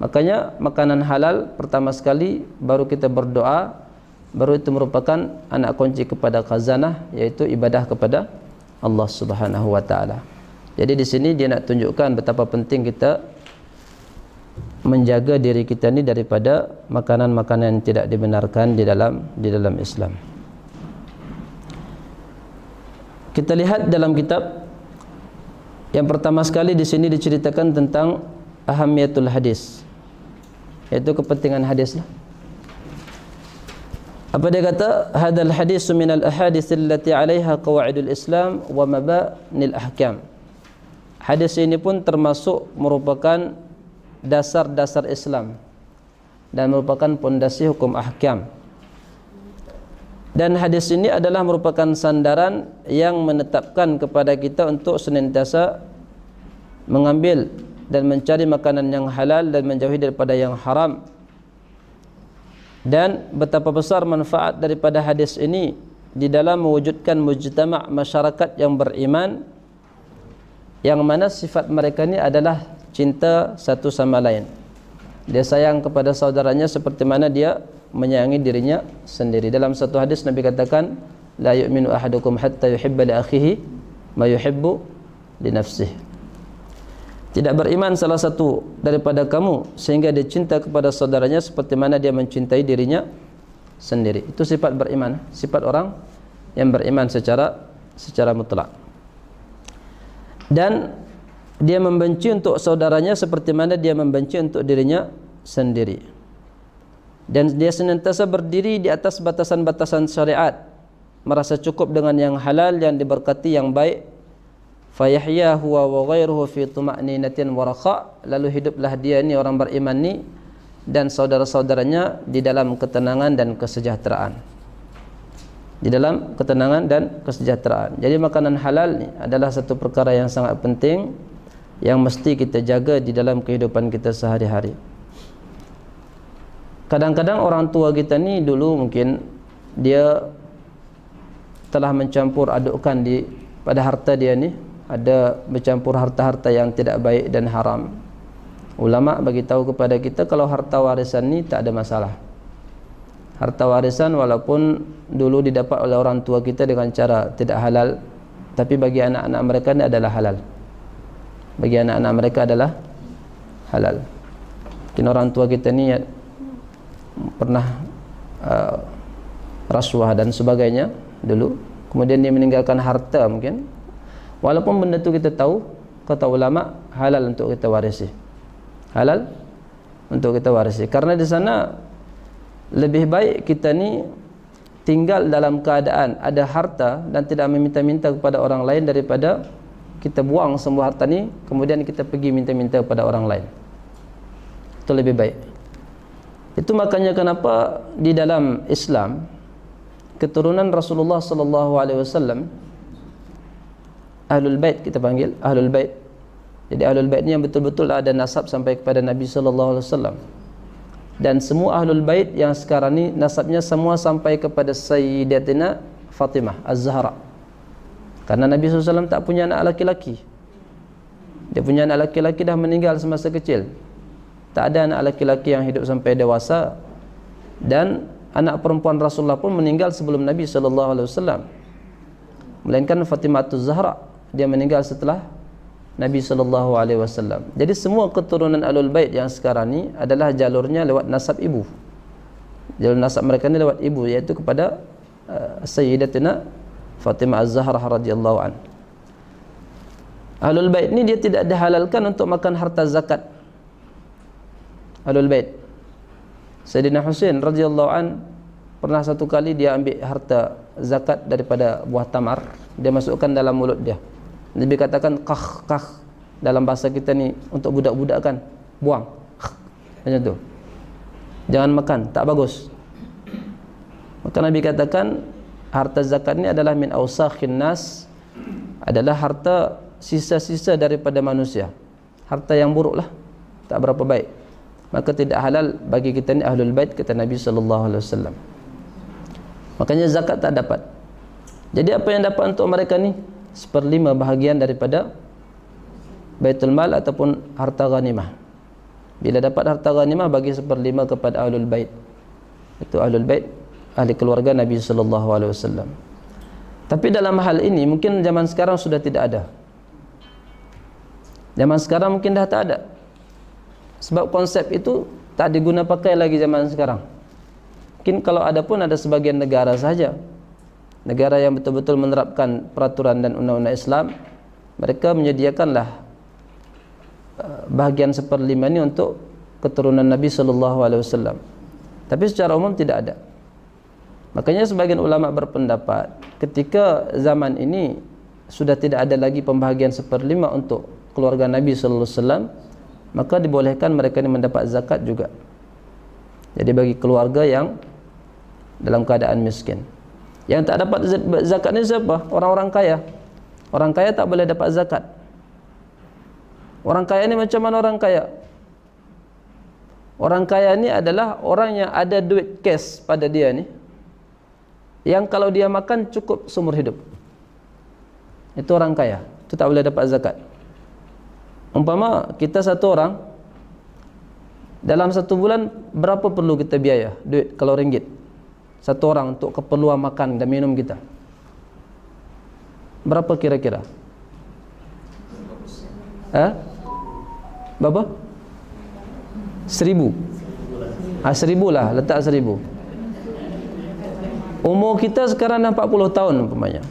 Makanya makanan halal pertama sekali baru kita berdoa baru itu merupakan anak kunci kepada khazanah yaitu ibadah kepada Allah Subhanahu wa taala. Jadi di sini dia nak tunjukkan betapa penting kita menjaga diri kita ni daripada makanan-makanan yang tidak dibenarkan di dalam di dalam Islam. Kita lihat dalam kitab yang pertama sekali di sini diceritakan tentang ahamiyatul hadis. Itu kepentingan hadis lah. Apa dia kata? Hadal hadis min al ahadis allati alaiha qawaidul Islam wa mabanil ahkam. Hadis ini pun termasuk merupakan dasar-dasar Islam dan merupakan pondasi hukum ahkam. Dan hadis ini adalah merupakan sandaran yang menetapkan kepada kita untuk senantiasa mengambil dan mencari makanan yang halal dan menjauhi daripada yang haram dan betapa besar manfaat daripada hadis ini di dalam mewujudkan mujtama' masyarakat yang beriman yang mana sifat mereka ini adalah cinta satu sama lain dia sayang kepada saudaranya seperti mana dia menyayangi dirinya sendiri dalam satu hadis Nabi katakan la yu'minu ahadukum hatta yuhibba li akhihi ma yuhibbu li nafsihi tidak beriman salah satu daripada kamu sehingga dia cinta kepada saudaranya seperti mana dia mencintai dirinya sendiri. Itu sifat beriman, sifat orang yang beriman secara secara mutlak. Dan dia membenci untuk saudaranya seperti mana dia membenci untuk dirinya sendiri. Dan dia senantiasa berdiri di atas batasan-batasan syariat, merasa cukup dengan yang halal, yang diberkati, yang baik fayahya huwa wa ghairuhu fi tuma'ninatin wa rakha lalu hiduplah dia ni orang beriman ni dan saudara-saudaranya di dalam ketenangan dan kesejahteraan di dalam ketenangan dan kesejahteraan jadi makanan halal ni adalah satu perkara yang sangat penting yang mesti kita jaga di dalam kehidupan kita sehari-hari kadang-kadang orang tua kita ni dulu mungkin dia telah mencampur adukkan di pada harta dia ni ada bercampur harta-harta yang tidak baik dan haram. Ulama bagi tahu kepada kita kalau harta warisan ni tak ada masalah. Harta warisan walaupun dulu didapat oleh orang tua kita dengan cara tidak halal tapi bagi anak-anak mereka ni adalah halal. Bagi anak-anak mereka adalah halal. Mungkin orang tua kita ni ya, pernah uh, rasuah dan sebagainya dulu kemudian dia meninggalkan harta mungkin walaupun benda tu kita tahu kata ulama halal untuk kita warisi halal untuk kita warisi karena di sana lebih baik kita ni tinggal dalam keadaan ada harta dan tidak meminta-minta kepada orang lain daripada kita buang semua harta ni kemudian kita pergi minta-minta kepada orang lain itu lebih baik itu makanya kenapa di dalam Islam keturunan Rasulullah sallallahu alaihi wasallam Ahlul Bait kita panggil Ahlul Bait. Jadi Ahlul Bait ni yang betul-betul ada nasab sampai kepada Nabi sallallahu alaihi wasallam. Dan semua Ahlul Bait yang sekarang ni nasabnya semua sampai kepada Sayyidatina Fatimah Az-Zahra. Karena Nabi SAW tak punya anak laki-laki Dia punya anak laki-laki dah meninggal semasa kecil Tak ada anak laki-laki yang hidup sampai dewasa Dan anak perempuan Rasulullah pun meninggal sebelum Nabi SAW Melainkan Fatimah Az-Zahra dia meninggal setelah Nabi sallallahu alaihi wasallam. Jadi semua keturunan Ahlul Bait yang sekarang ni adalah jalurnya lewat nasab ibu. Jalur nasab mereka ni lewat ibu iaitu kepada uh, Sayyidatina Fatimah Az-Zahra radhiyallahu an. Ahlul Bait ni dia tidak dihalalkan untuk makan harta zakat. Ahlul Bait. Sayyidina Husain radhiyallahu an pernah satu kali dia ambil harta zakat daripada buah tamar, dia masukkan dalam mulut dia. Nabi katakan kah kah dalam bahasa kita ni untuk budak-budak kan buang macam tu jangan makan tak bagus maka Nabi katakan harta zakat ni adalah min awsakhin nas adalah harta sisa-sisa daripada manusia harta yang buruk lah tak berapa baik maka tidak halal bagi kita ni ahlul bait kata Nabi saw. makanya zakat tak dapat jadi apa yang dapat untuk mereka ni seperlima bahagian daripada Baitul Mal ataupun harta ghanimah. Bila dapat harta ghanimah bagi seperlima kepada Ahlul Bait. Itu Ahlul Bait ahli keluarga Nabi sallallahu alaihi wasallam. Tapi dalam hal ini mungkin zaman sekarang sudah tidak ada. Zaman sekarang mungkin dah tak ada. Sebab konsep itu tak diguna pakai lagi zaman sekarang. Mungkin kalau ada pun ada sebagian negara saja negara yang betul-betul menerapkan peraturan dan undang-undang Islam mereka menyediakanlah eh, bahagian seperlima ini untuk keturunan Nabi sallallahu alaihi wasallam tapi secara umum tidak ada makanya sebagian ulama berpendapat ketika zaman ini sudah tidak ada lagi pembahagian seperlima untuk keluarga Nabi sallallahu alaihi wasallam maka dibolehkan mereka ini mendapat zakat juga jadi bagi keluarga yang dalam keadaan miskin. Yang tak dapat zakat ni siapa? Orang-orang kaya. Orang kaya tak boleh dapat zakat. Orang kaya ni macam mana orang kaya? Orang kaya ni adalah orang yang ada duit cash pada dia ni. Yang kalau dia makan cukup seumur hidup. Itu orang kaya. Itu tak boleh dapat zakat. Umpama kita satu orang dalam satu bulan berapa perlu kita biaya duit kalau ringgit satu orang untuk keperluan makan dan minum kita berapa kira-kira eh berapa seribu ha, seribu lah letak seribu umur kita sekarang dah 40 tahun umpamanya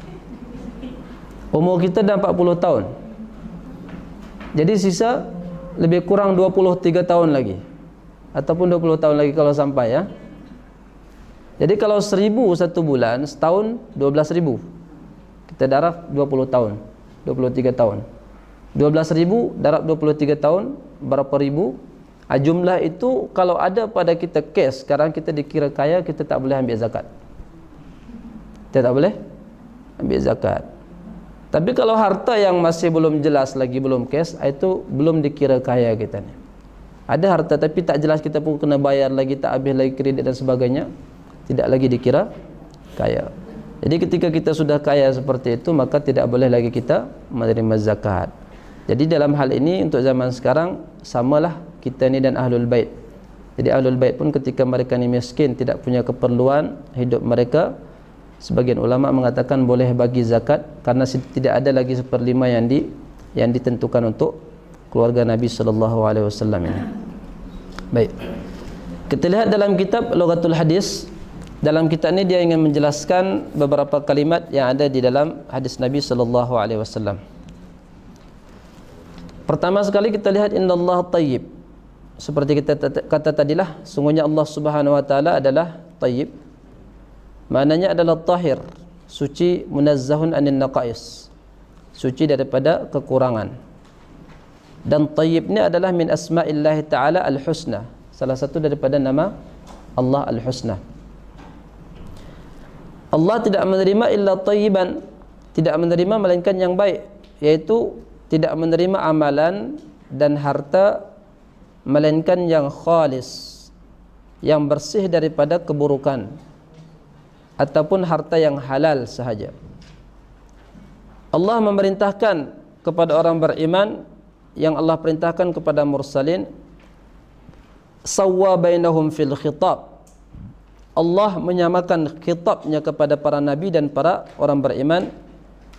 umur kita dah 40 tahun jadi sisa lebih kurang 23 tahun lagi ataupun 20 tahun lagi kalau sampai ya jadi kalau seribu satu bulan Setahun dua belas ribu Kita darab dua puluh tahun Dua puluh tiga tahun Dua belas ribu darab dua puluh tiga tahun Berapa ribu ah, Jumlah itu kalau ada pada kita kes Sekarang kita dikira kaya kita tak boleh ambil zakat Kita tak boleh Ambil zakat Tapi kalau harta yang masih belum jelas lagi Belum kes ah, itu belum dikira kaya kita ni ada harta tapi tak jelas kita pun kena bayar lagi tak habis lagi kredit dan sebagainya tidak lagi dikira kaya. Jadi ketika kita sudah kaya seperti itu, maka tidak boleh lagi kita menerima zakat. Jadi dalam hal ini untuk zaman sekarang samalah kita ni dan ahlul bait. Jadi ahlul bait pun ketika mereka ni miskin tidak punya keperluan hidup mereka sebagian ulama mengatakan boleh bagi zakat karena tidak ada lagi seperlima yang di yang ditentukan untuk keluarga Nabi sallallahu alaihi wasallam ini. Baik. Kita lihat dalam kitab Lughatul Hadis dalam kitab ini dia ingin menjelaskan beberapa kalimat yang ada di dalam hadis Nabi sallallahu alaihi wasallam. Pertama sekali kita lihat inna Allah tayyib. Seperti kita kata tadilah, sungguhnya Allah Subhanahu wa taala adalah tayyib. Maknanya adalah tahir, suci munazzahun anil naqais. Suci daripada kekurangan. Dan tayyib ini adalah min asma'illah taala al-husna, salah satu daripada nama Allah al-husna. Allah tidak menerima illa tayyiban tidak menerima melainkan yang baik yaitu tidak menerima amalan dan harta melainkan yang khalis yang bersih daripada keburukan ataupun harta yang halal sahaja Allah memerintahkan kepada orang beriman yang Allah perintahkan kepada mursalin sawa bainahum fil khitab Allah menyamakan khitabnya kepada para nabi dan para orang beriman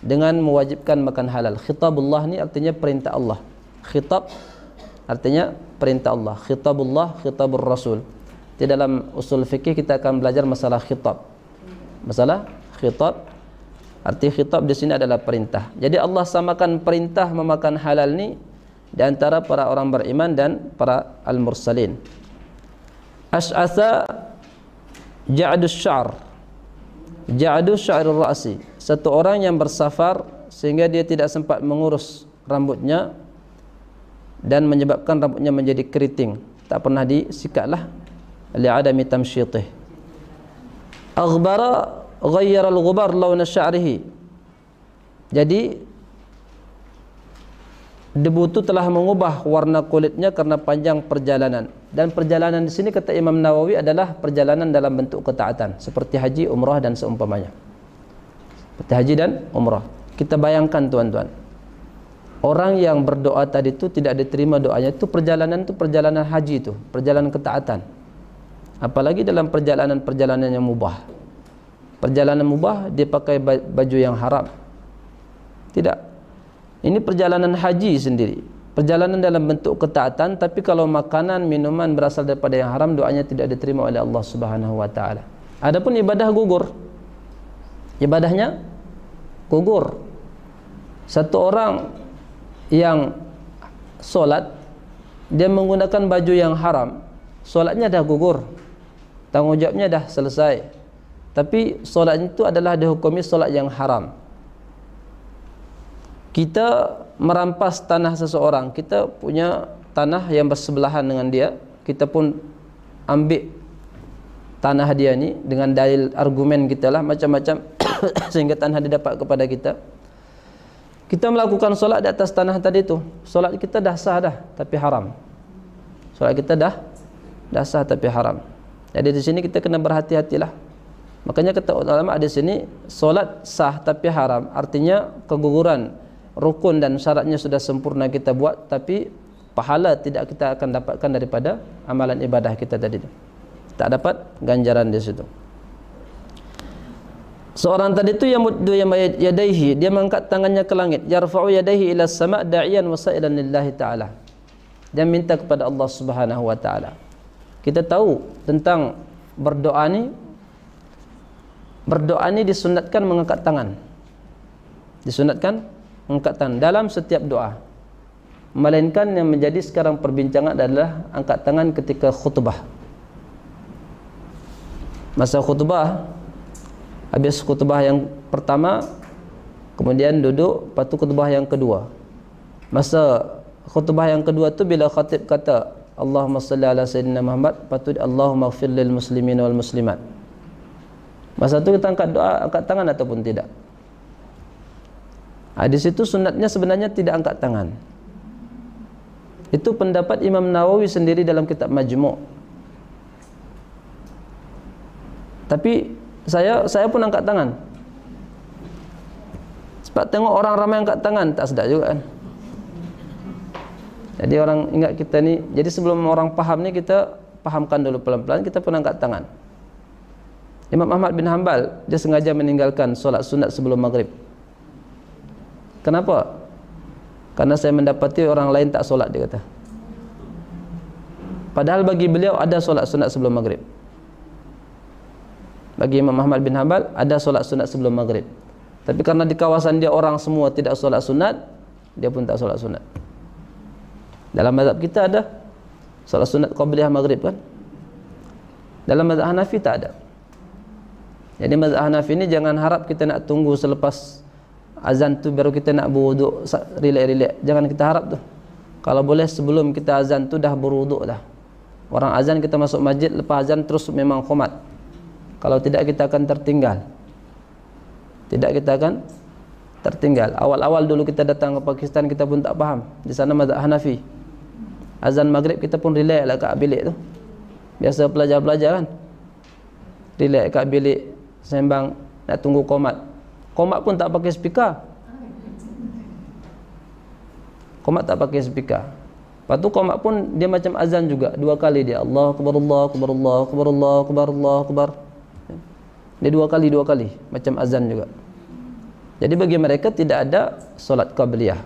dengan mewajibkan makan halal. Khitabullah ni artinya perintah Allah. Khitab artinya perintah Allah. Khitabullah, khitabur rasul. Di dalam usul fikih kita akan belajar masalah khitab. Masalah khitab arti khitab di sini adalah perintah. Jadi Allah samakan perintah memakan halal ni di antara para orang beriman dan para al-mursalin. Asy'atsa ja'dus syar ja'dus syairul ra'si satu orang yang bersafar sehingga dia tidak sempat mengurus rambutnya dan menyebabkan rambutnya menjadi keriting tak pernah disikatlah li'adami tamsyitih aghbara ghayyara al-ghubar launa sya'rihi jadi debu itu telah mengubah warna kulitnya karena panjang perjalanan dan perjalanan di sini kata Imam Nawawi adalah perjalanan dalam bentuk ketaatan seperti haji, umrah dan seumpamanya seperti haji dan umrah kita bayangkan tuan-tuan orang yang berdoa tadi itu tidak diterima doanya itu perjalanan itu perjalanan haji itu perjalanan ketaatan apalagi dalam perjalanan-perjalanan yang mubah perjalanan mubah dia pakai baju yang haram tidak ini perjalanan haji sendiri. Perjalanan dalam bentuk ketaatan tapi kalau makanan minuman berasal daripada yang haram doanya tidak diterima oleh Allah Subhanahu wa taala. Adapun ibadah gugur. Ibadahnya gugur. Satu orang yang solat dia menggunakan baju yang haram, solatnya dah gugur. Tanggungjawabnya dah selesai. Tapi solat itu adalah dihukumi solat yang haram kita merampas tanah seseorang kita punya tanah yang bersebelahan dengan dia kita pun ambil tanah dia ni dengan dalil argumen kita lah macam-macam sehingga tanah dia dapat kepada kita kita melakukan solat di atas tanah tadi tu solat kita dah sah dah tapi haram solat kita dah dah sah tapi haram jadi di sini kita kena berhati-hatilah makanya kata ulama di sini solat sah tapi haram artinya keguguran rukun dan syaratnya sudah sempurna kita buat tapi pahala tidak kita akan dapatkan daripada amalan ibadah kita tadi Tak dapat ganjaran di situ. Seorang tadi itu yang mudu yang yadaihi, dia mengangkat tangannya ke langit, yarfa'u yadaihi ila sama' da'iyan wa sa'ilan lillahi ta'ala. Dia minta kepada Allah Subhanahu wa ta'ala. Kita tahu tentang berdoa ni berdoa ni disunatkan mengangkat tangan. Disunatkan angkatan dalam setiap doa melainkan yang menjadi sekarang perbincangan adalah angkat tangan ketika khutbah masa khutbah habis khutbah yang pertama kemudian duduk lepas tu khutbah yang kedua masa khutbah yang kedua tu bila khatib kata Allahumma salli ala sayyidina Muhammad lepas Allahumma gfir lil muslimin wal muslimat masa tu kita angkat doa angkat tangan ataupun tidak ha, di situ sunatnya sebenarnya tidak angkat tangan itu pendapat Imam Nawawi sendiri dalam kitab Majmu' tapi saya saya pun angkat tangan sebab tengok orang ramai angkat tangan tak sedap juga kan jadi orang ingat kita ni jadi sebelum orang faham ni kita fahamkan dulu pelan-pelan kita pun angkat tangan Imam Ahmad bin Hanbal dia sengaja meninggalkan solat sunat sebelum maghrib Kenapa? Karena saya mendapati orang lain tak solat dia kata. Padahal bagi beliau ada solat sunat sebelum maghrib. Bagi Imam Ahmad bin Hanbal ada solat sunat sebelum maghrib. Tapi karena di kawasan dia orang semua tidak solat sunat, dia pun tak solat sunat. Dalam mazhab kita ada solat sunat qabliyah maghrib kan? Dalam mazhab Hanafi tak ada. Jadi mazhab Hanafi ini jangan harap kita nak tunggu selepas azan tu baru kita nak berwuduk relax-relax jangan kita harap tu kalau boleh sebelum kita azan tu dah berwuduk dah orang azan kita masuk masjid lepas azan terus memang khumat kalau tidak kita akan tertinggal tidak kita akan tertinggal awal-awal dulu kita datang ke Pakistan kita pun tak faham di sana mazhab Hanafi azan maghrib kita pun relax lah kat bilik tu biasa pelajar-pelajar kan relax kat bilik sembang nak tunggu komat Komat pun tak pakai speaker Komat tak pakai speaker Lepas tu komat pun dia macam azan juga Dua kali dia Allah akbar Allah akbar Allah akbar Allah akbar Allah akbar Dia dua kali dua kali Macam azan juga Jadi bagi mereka tidak ada solat qabliyah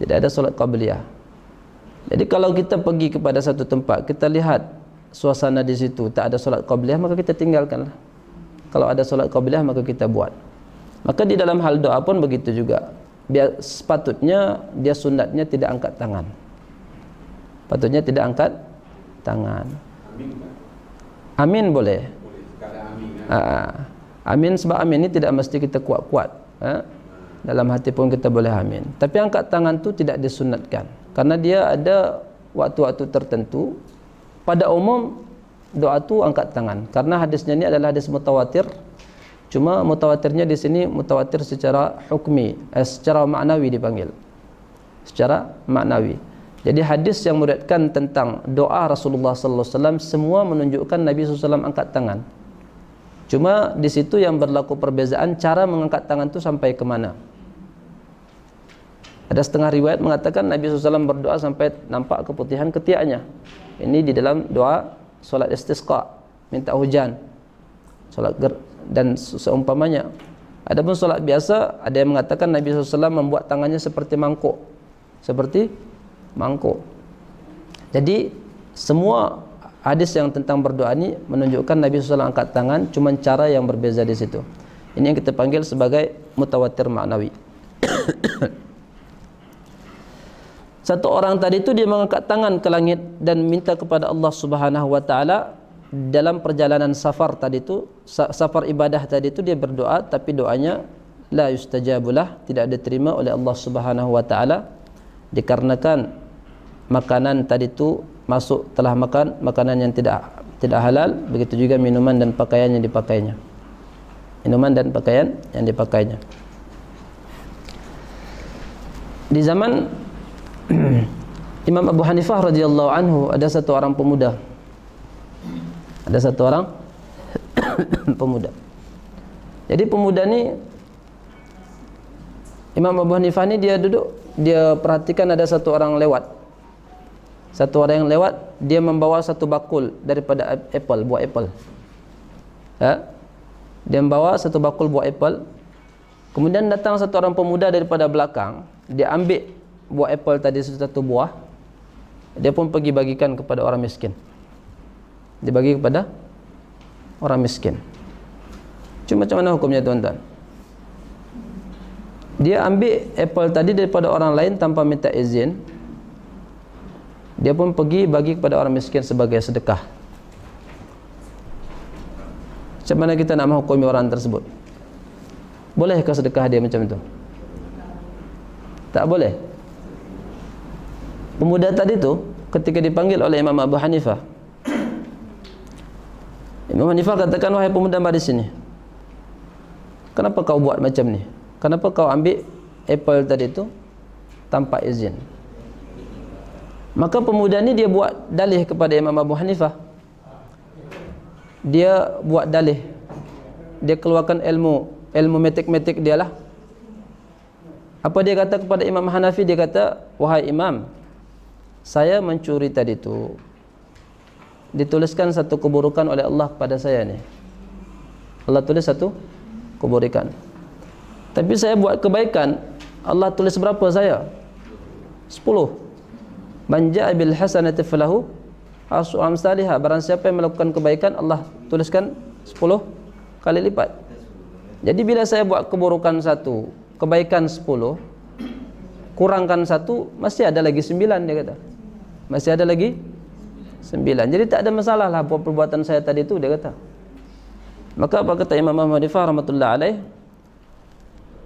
Tidak ada solat qabliyah Jadi kalau kita pergi kepada satu tempat Kita lihat suasana di situ Tak ada solat qabliah maka kita tinggalkan. Kalau ada solat qabliah maka kita buat maka di dalam hal doa pun begitu juga dia sepatutnya dia sunatnya tidak angkat tangan Patutnya tidak angkat tangan amin kan? boleh Aa, ya. ha, ha. amin sebab amin ini tidak mesti kita kuat-kuat ha? dalam hati pun kita boleh amin tapi angkat tangan tu tidak disunatkan karena dia ada waktu-waktu tertentu pada umum doa tu angkat tangan karena hadisnya ini adalah hadis mutawatir Cuma mutawatirnya di sini mutawatir secara hukmi, eh, secara maknawi dipanggil. Secara maknawi. Jadi hadis yang meriwayatkan tentang doa Rasulullah sallallahu alaihi wasallam semua menunjukkan Nabi sallallahu angkat tangan. Cuma di situ yang berlaku perbezaan cara mengangkat tangan tu sampai ke mana. Ada setengah riwayat mengatakan Nabi SAW berdoa sampai nampak keputihan ketiaknya. Ini di dalam doa solat istisqa, minta hujan. Solat, dan seumpamanya. ada pun solat biasa, ada yang mengatakan Nabi SAW membuat tangannya seperti mangkuk. Seperti mangkuk. Jadi, semua hadis yang tentang berdoa ini menunjukkan Nabi SAW angkat tangan, cuma cara yang berbeza di situ. Ini yang kita panggil sebagai mutawatir maknawi. Satu orang tadi itu dia mengangkat tangan ke langit dan minta kepada Allah Subhanahu wa taala dalam perjalanan safar tadi itu safar ibadah tadi itu dia berdoa tapi doanya la yustajabulah tidak diterima oleh Allah Subhanahu wa taala dikarenakan makanan tadi itu masuk telah makan makanan yang tidak tidak halal begitu juga minuman dan pakaian yang dipakainya minuman dan pakaian yang dipakainya di zaman Imam Abu Hanifah radhiyallahu anhu ada satu orang pemuda ada satu orang pemuda jadi pemuda ni Imam Abu Hanifah ni dia duduk dia perhatikan ada satu orang lewat satu orang yang lewat dia membawa satu bakul daripada apple buah apple ha? dia membawa satu bakul buah apple kemudian datang satu orang pemuda daripada belakang dia ambil buah apple tadi satu buah dia pun pergi bagikan kepada orang miskin Dibagi kepada orang miskin cuma macam mana hukumnya tuan-tuan dia ambil apple tadi daripada orang lain tanpa minta izin dia pun pergi bagi kepada orang miskin sebagai sedekah macam mana kita nak menghukumi orang tersebut bolehkah sedekah dia macam itu tak boleh pemuda tadi tu ketika dipanggil oleh Imam Abu Hanifah Imam Hanifah katakan wahai pemuda baris sini, kenapa kau buat macam ni kenapa kau ambil apple tadi tu tanpa izin maka pemuda ni dia buat dalih kepada Imam Abu Hanifah dia buat dalih dia keluarkan ilmu ilmu metik-metik dia lah apa dia kata kepada Imam Hanafi dia kata wahai Imam saya mencuri tadi tu dituliskan satu keburukan oleh Allah pada saya ni. Allah tulis satu keburukan. Tapi saya buat kebaikan, Allah tulis berapa saya? Sepuluh. Man ja'a bil hasanati falahu asu amsalihah. Barang siapa yang melakukan kebaikan, Allah tuliskan sepuluh kali lipat. Jadi bila saya buat keburukan satu, kebaikan sepuluh, kurangkan satu, masih ada lagi sembilan dia kata. Masih ada lagi sembilan jadi tak ada masalah lah buat perbuatan saya tadi tu dia kata maka apa kata Imam Muhammad Hanifah rahmatullah alaih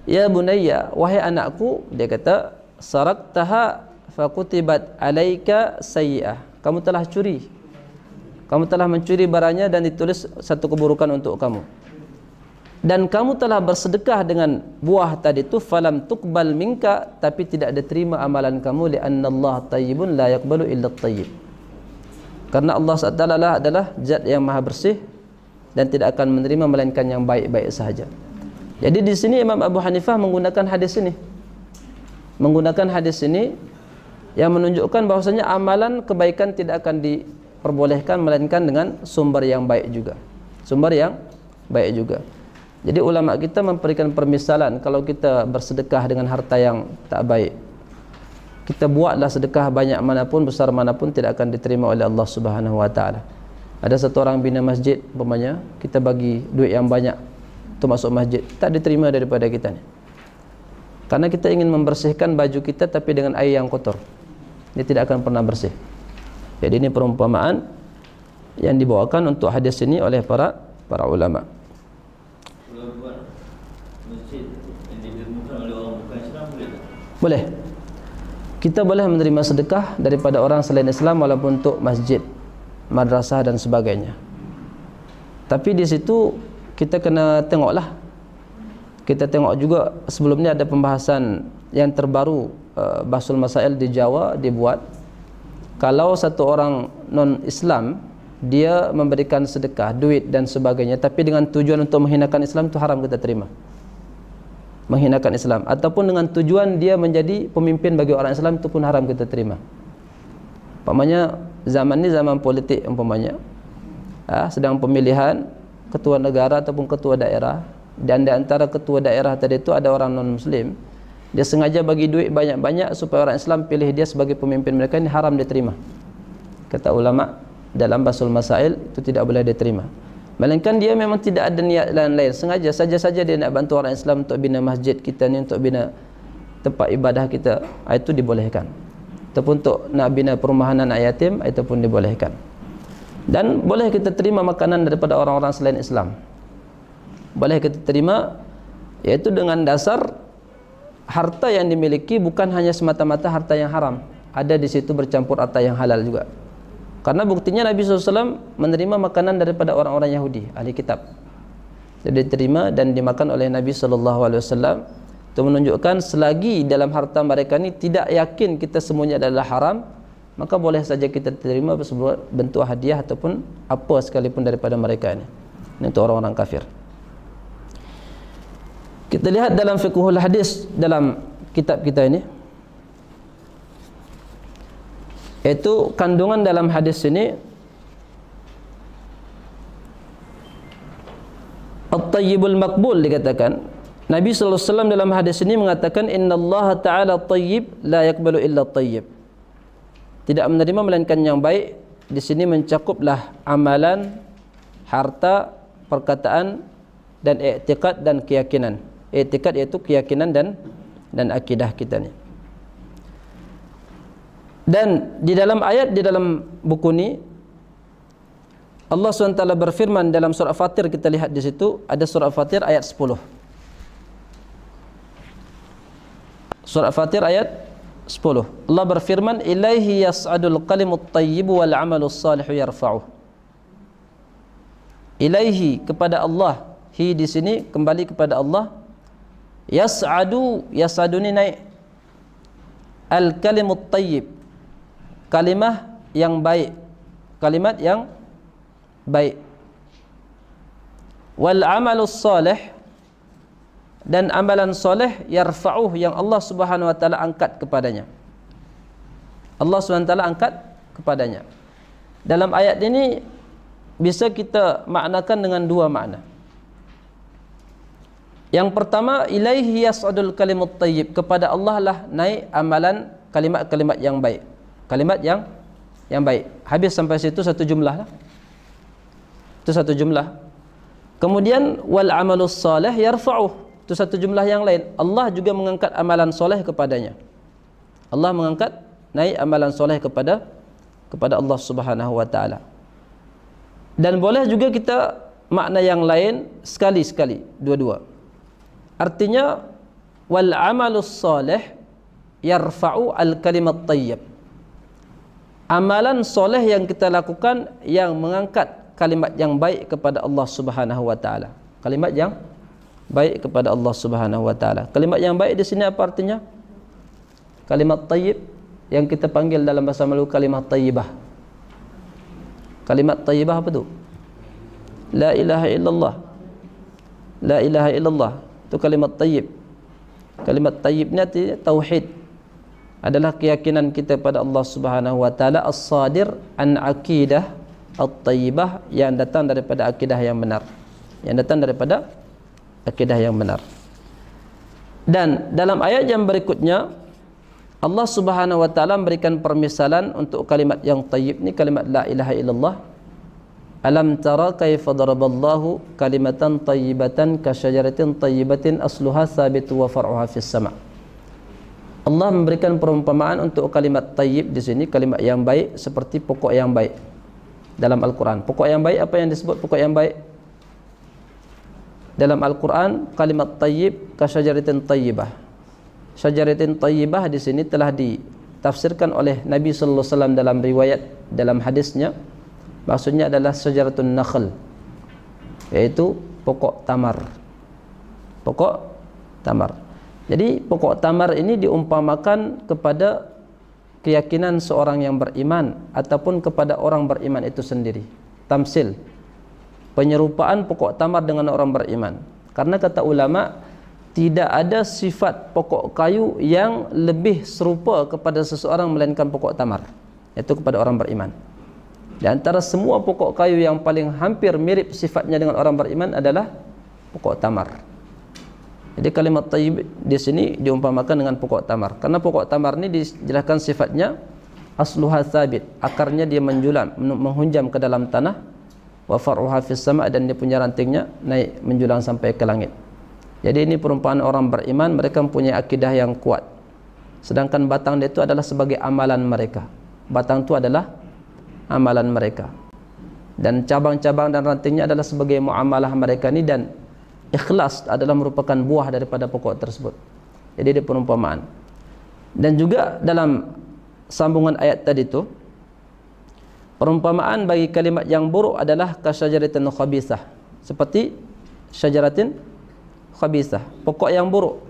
ya bunayya wahai anakku dia kata saraktaha fakutibat alaika sayyi'ah kamu telah curi kamu telah mencuri barangnya dan ditulis satu keburukan untuk kamu dan kamu telah bersedekah dengan buah tadi tu falam tuqbal minka tapi tidak diterima amalan kamu li anna Allah tayyibun la yaqbalu illa tayyib Karena Allah SWT lah adalah zat yang maha bersih dan tidak akan menerima melainkan yang baik-baik sahaja. Jadi di sini Imam Abu Hanifah menggunakan hadis ini. Menggunakan hadis ini yang menunjukkan bahwasanya amalan kebaikan tidak akan diperbolehkan melainkan dengan sumber yang baik juga. Sumber yang baik juga. Jadi ulama kita memberikan permisalan kalau kita bersedekah dengan harta yang tak baik, kita buatlah sedekah banyak manapun besar manapun tidak akan diterima oleh Allah Subhanahu wa taala. Ada satu orang bina masjid bermakna kita bagi duit yang banyak untuk masuk masjid tak diterima daripada kita ni. Karena kita ingin membersihkan baju kita tapi dengan air yang kotor. Ini tidak akan pernah bersih. Jadi ini perumpamaan yang dibawakan untuk hadis ini oleh para para ulama. Boleh kita boleh menerima sedekah daripada orang selain Islam walaupun untuk masjid, madrasah dan sebagainya. Tapi di situ kita kena tengoklah. Kita tengok juga sebelum ni ada pembahasan yang terbaru eh, Basul Masail di Jawa dibuat kalau satu orang non-Islam dia memberikan sedekah, duit dan sebagainya tapi dengan tujuan untuk menghinakan Islam itu haram kita terima menghinakan Islam ataupun dengan tujuan dia menjadi pemimpin bagi orang Islam itu pun haram kita terima. Umpamanya zaman ni zaman politik umpamanya ah ha, sedang pemilihan ketua negara ataupun ketua daerah dan di antara ketua daerah tadi itu ada orang non muslim dia sengaja bagi duit banyak-banyak supaya orang Islam pilih dia sebagai pemimpin mereka ini haram diterima kata ulama dalam basul masail itu tidak boleh diterima Melainkan dia memang tidak ada niat lain-lain Sengaja saja-saja dia nak bantu orang Islam Untuk bina masjid kita ni Untuk bina tempat ibadah kita ah, Itu dibolehkan Ataupun untuk nak bina perumahan anak yatim ah, Itu pun dibolehkan Dan boleh kita terima makanan daripada orang-orang selain Islam Boleh kita terima Iaitu dengan dasar Harta yang dimiliki bukan hanya semata-mata harta yang haram Ada di situ bercampur harta yang halal juga Karena buktinya Nabi SAW menerima makanan daripada orang-orang Yahudi, ahli kitab. Jadi diterima dan dimakan oleh Nabi SAW. Itu menunjukkan selagi dalam harta mereka ini tidak yakin kita semuanya adalah haram, maka boleh saja kita terima sebuah bentuk hadiah ataupun apa sekalipun daripada mereka ini. Ini untuk orang-orang kafir. Kita lihat dalam fiqhul hadis dalam kitab kita ini. Itu kandungan dalam hadis ini At-tayyibul makbul dikatakan Nabi SAW dalam hadis ini mengatakan Inna Allah Ta'ala tayyib La yakbalu illa tayyib Tidak menerima melainkan yang baik Di sini mencakuplah amalan Harta Perkataan dan iktikad dan keyakinan Iktikad iaitu keyakinan dan dan akidah kita ni dan di dalam ayat di dalam buku ni Allah SWT berfirman dalam surah Fatir kita lihat di situ ada surah Fatir ayat 10. Surah Fatir ayat 10. Allah berfirman ilaihi yas'adul qalimut tayyib wal amalus salih yarfa'u. Ilaihi kepada Allah, hi di sini kembali kepada Allah. Yas'adu yas'adu naik. Al kalimut tayyib, kalimah yang baik kalimat yang baik wal amalus salih dan amalan soleh yarfa'uh yang Allah Subhanahu wa taala angkat kepadanya Allah Subhanahu wa taala angkat kepadanya dalam ayat ini bisa kita maknakan dengan dua makna yang pertama ilaihi yas'adul kalimut tayyib kepada Allah lah naik amalan kalimat-kalimat yang baik kalimat yang yang baik habis sampai situ satu jumlah lah itu satu jumlah kemudian wal amalus salih yarfa'uh itu satu jumlah yang lain Allah juga mengangkat amalan soleh kepadanya Allah mengangkat naik amalan soleh kepada kepada Allah Subhanahu wa taala dan boleh juga kita makna yang lain sekali-sekali dua-dua artinya wal amalus salih yarfa'u al kalimat tayyib amalan soleh yang kita lakukan yang mengangkat kalimat yang baik kepada Allah Subhanahu wa taala. Kalimat yang baik kepada Allah Subhanahu wa taala. Kalimat yang baik di sini apa artinya? Kalimat tayyib yang kita panggil dalam bahasa Melayu kalimat tayyibah. Kalimat tayyibah apa tu? La ilaha illallah. La ilaha illallah. Itu kalimat tayyib. Kalimat tayyib ni tauhid adalah keyakinan kita pada Allah Subhanahu wa taala as-sadir an aqidah at-tayyibah yang datang daripada akidah yang benar. Yang datang daripada akidah yang benar. Dan dalam ayat yang berikutnya Allah Subhanahu wa taala memberikan permisalan untuk kalimat yang tayyib ni kalimat la ilaha illallah. Alam tara kaifa daraballahu kalimatan tayyibatan kasyajaratin tayyibatin asluha sabit wa far'uha fis sama'. Allah memberikan perumpamaan untuk kalimat tayyib di sini kalimat yang baik seperti pokok yang baik dalam Al-Quran. Pokok yang baik apa yang disebut pokok yang baik? Dalam Al-Quran kalimat tayyib kasyajaratin tayyibah. Syajaratin tayyibah di sini telah ditafsirkan oleh Nabi sallallahu alaihi wasallam dalam riwayat dalam hadisnya maksudnya adalah syajaratun nakhl yaitu pokok tamar. Pokok tamar. Jadi pokok tamar ini diumpamakan kepada keyakinan seorang yang beriman ataupun kepada orang beriman itu sendiri. Tamsil penyerupaan pokok tamar dengan orang beriman. Karena kata ulama tidak ada sifat pokok kayu yang lebih serupa kepada seseorang melainkan pokok tamar iaitu kepada orang beriman. Di antara semua pokok kayu yang paling hampir mirip sifatnya dengan orang beriman adalah pokok tamar. Jadi kalimat tayyib di sini diumpamakan dengan pokok tamar. Karena pokok tamar ini dijelaskan sifatnya asluha sabit, akarnya dia menjulang, menghunjam ke dalam tanah wa far'uha fis sama dan dia punya rantingnya naik menjulang sampai ke langit. Jadi ini perumpamaan orang beriman, mereka mempunyai akidah yang kuat. Sedangkan batang dia itu adalah sebagai amalan mereka. Batang itu adalah amalan mereka. Dan cabang-cabang dan rantingnya adalah sebagai muamalah mereka ini dan ikhlas adalah merupakan buah daripada pokok tersebut. Jadi dia perumpamaan. Dan juga dalam sambungan ayat tadi tu, perumpamaan bagi kalimat yang buruk adalah kasyajaratin khabisah. Seperti syajaratin khabisah. Pokok yang buruk.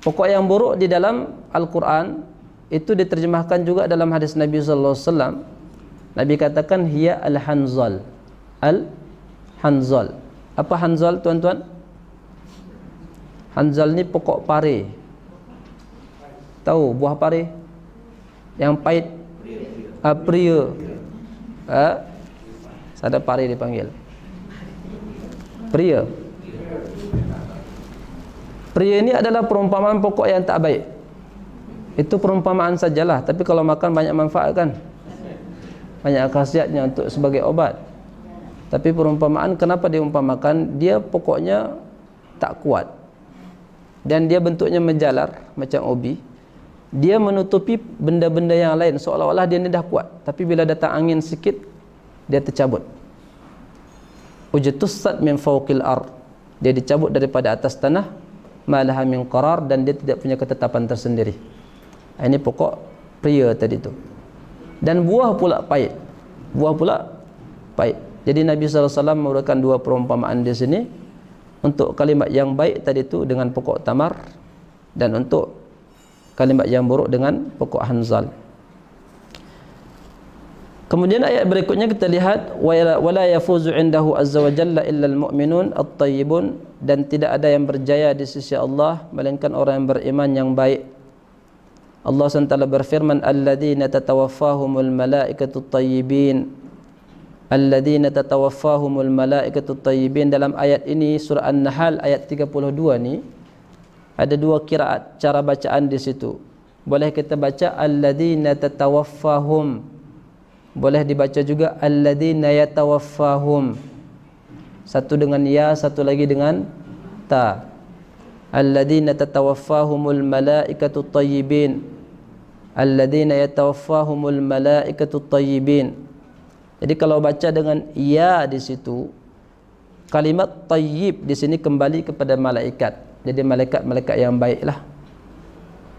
Pokok yang buruk di dalam Al-Quran itu diterjemahkan juga dalam hadis Nabi sallallahu alaihi wasallam. Nabi katakan hiya Al-hanzal. Al-hanzal. Apa hanzal tuan-tuan? Hanzal ni pokok pare. Tahu buah pare? Yang pahit. Apria. Ah, ha? Ada pare dipanggil. Pria. Pria ini adalah perumpamaan pokok yang tak baik. Itu perumpamaan sajalah. Tapi kalau makan banyak manfaat kan? Banyak khasiatnya untuk sebagai obat tapi perumpamaan kenapa diumpamakan dia pokoknya tak kuat dan dia bentuknya menjalar macam obi dia menutupi benda-benda yang lain seolah-olah dia ni dah kuat tapi bila datang angin sikit dia tercabut ujtusat min fawqil ar dia dicabut daripada atas tanah malaha min qarar dan dia tidak punya ketetapan tersendiri ah, ini pokok pria tadi tu dan buah pula pahit buah pula pahit jadi Nabi SAW memberikan dua perumpamaan di sini untuk kalimat yang baik tadi itu dengan pokok tamar dan untuk kalimat yang buruk dengan pokok hanzal. Kemudian ayat berikutnya kita lihat wala yafuzu indahu azza wa jalla illa almu'minun at-tayyibun dan tidak ada yang berjaya di sisi Allah melainkan orang yang beriman yang baik. Allah SWT berfirman alladzina tatawaffahumul malaikatu at-tayyibin alladzina tatawaffahumul malaikatu tayyibin dalam ayat ini surah an-nahl ayat 32 ni ada dua kiraat cara bacaan di situ boleh kita baca alladzina tatawaffahum boleh dibaca juga alladzina yatawaffahum satu dengan ya satu lagi dengan ta alladzina tatawaffahumul malaikatu tayyibin alladzina yatawaffahumul malaikatu tayyibin jadi kalau baca dengan ya di situ kalimat tayyib di sini kembali kepada malaikat. Jadi malaikat-malaikat yang baiklah.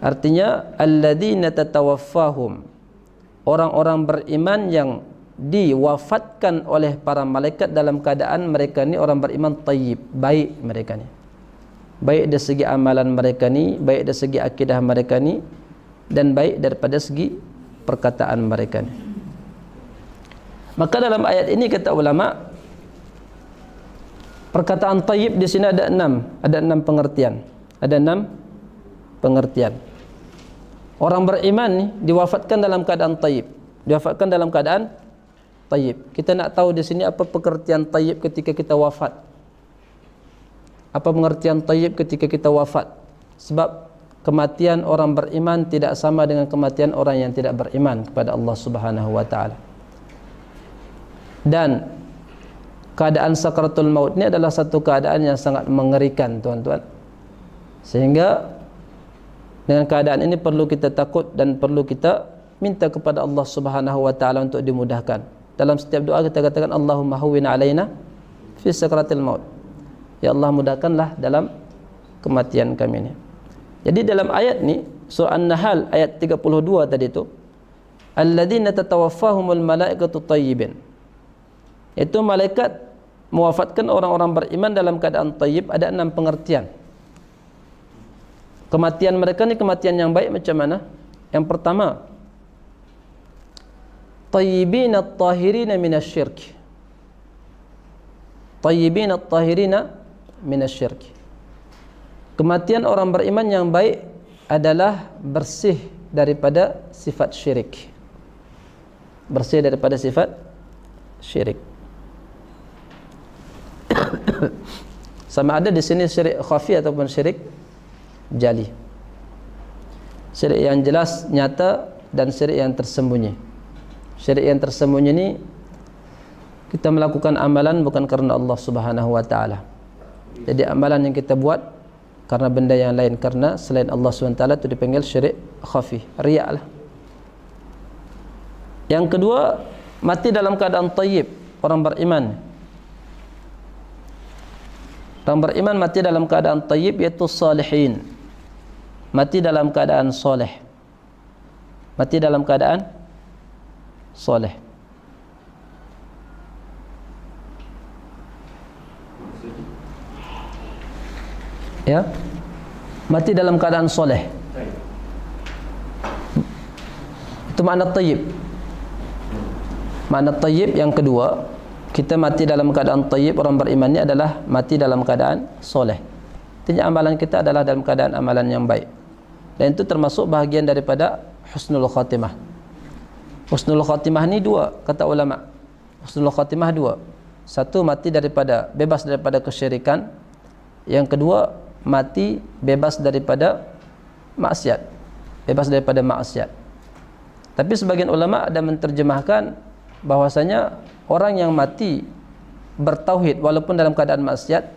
Artinya alladzina tatawaffahum orang-orang beriman yang diwafatkan oleh para malaikat dalam keadaan mereka ni orang beriman tayyib, baik mereka ni. Baik dari segi amalan mereka ni, baik dari segi akidah mereka ni dan baik daripada segi perkataan mereka ni. Maka dalam ayat ini kata ulama perkataan tayyib di sini ada enam, ada enam pengertian. Ada enam pengertian. Orang beriman ni diwafatkan dalam keadaan tayyib. Diwafatkan dalam keadaan tayyib. Kita nak tahu di sini apa pengertian tayyib ketika kita wafat. Apa pengertian tayyib ketika kita wafat? Sebab kematian orang beriman tidak sama dengan kematian orang yang tidak beriman kepada Allah Subhanahu wa taala dan keadaan sakaratul maut ini adalah satu keadaan yang sangat mengerikan tuan-tuan sehingga dengan keadaan ini perlu kita takut dan perlu kita minta kepada Allah Subhanahu wa taala untuk dimudahkan dalam setiap doa kita katakan Allahumma hawwin alaina fi sakaratil maut ya Allah mudahkanlah dalam kematian kami ini jadi dalam ayat ni surah An-Nahl ayat 32 tadi tu alladzina tatawaffahumul malaikatu tayyibin itu malaikat mewafatkan orang-orang beriman dalam keadaan tayyib ada enam pengertian. Kematian mereka ni kematian yang baik macam mana? Yang pertama, tayyibina at-tahirina minasy-syirk. Tayyibina at-tahirina minasy-syirk. Kematian orang beriman yang baik adalah bersih daripada sifat syirik. Bersih daripada sifat syirik sama ada di sini syirik khafi ataupun syirik jali syirik yang jelas nyata dan syirik yang tersembunyi syirik yang tersembunyi ni kita melakukan amalan bukan kerana Allah Subhanahu wa taala jadi amalan yang kita buat karena benda yang lain karena selain Allah Subhanahu wa taala itu dipanggil syirik khafi riya lah yang kedua mati dalam keadaan tayyib orang beriman Orang beriman mati dalam keadaan tayyib iaitu salihin. Mati dalam keadaan soleh. Mati dalam keadaan soleh. Ya. Mati dalam keadaan soleh. Itu makna tayyib. Makna tayyib yang kedua, kita mati dalam keadaan tayyib orang beriman ni adalah mati dalam keadaan soleh tentunya amalan kita adalah dalam keadaan amalan yang baik dan itu termasuk bahagian daripada husnul khatimah husnul khatimah ni dua kata ulama husnul khatimah dua satu mati daripada bebas daripada kesyirikan yang kedua mati bebas daripada maksiat bebas daripada maksiat tapi sebagian ulama ada menterjemahkan bahwasanya orang yang mati bertauhid walaupun dalam keadaan maksiat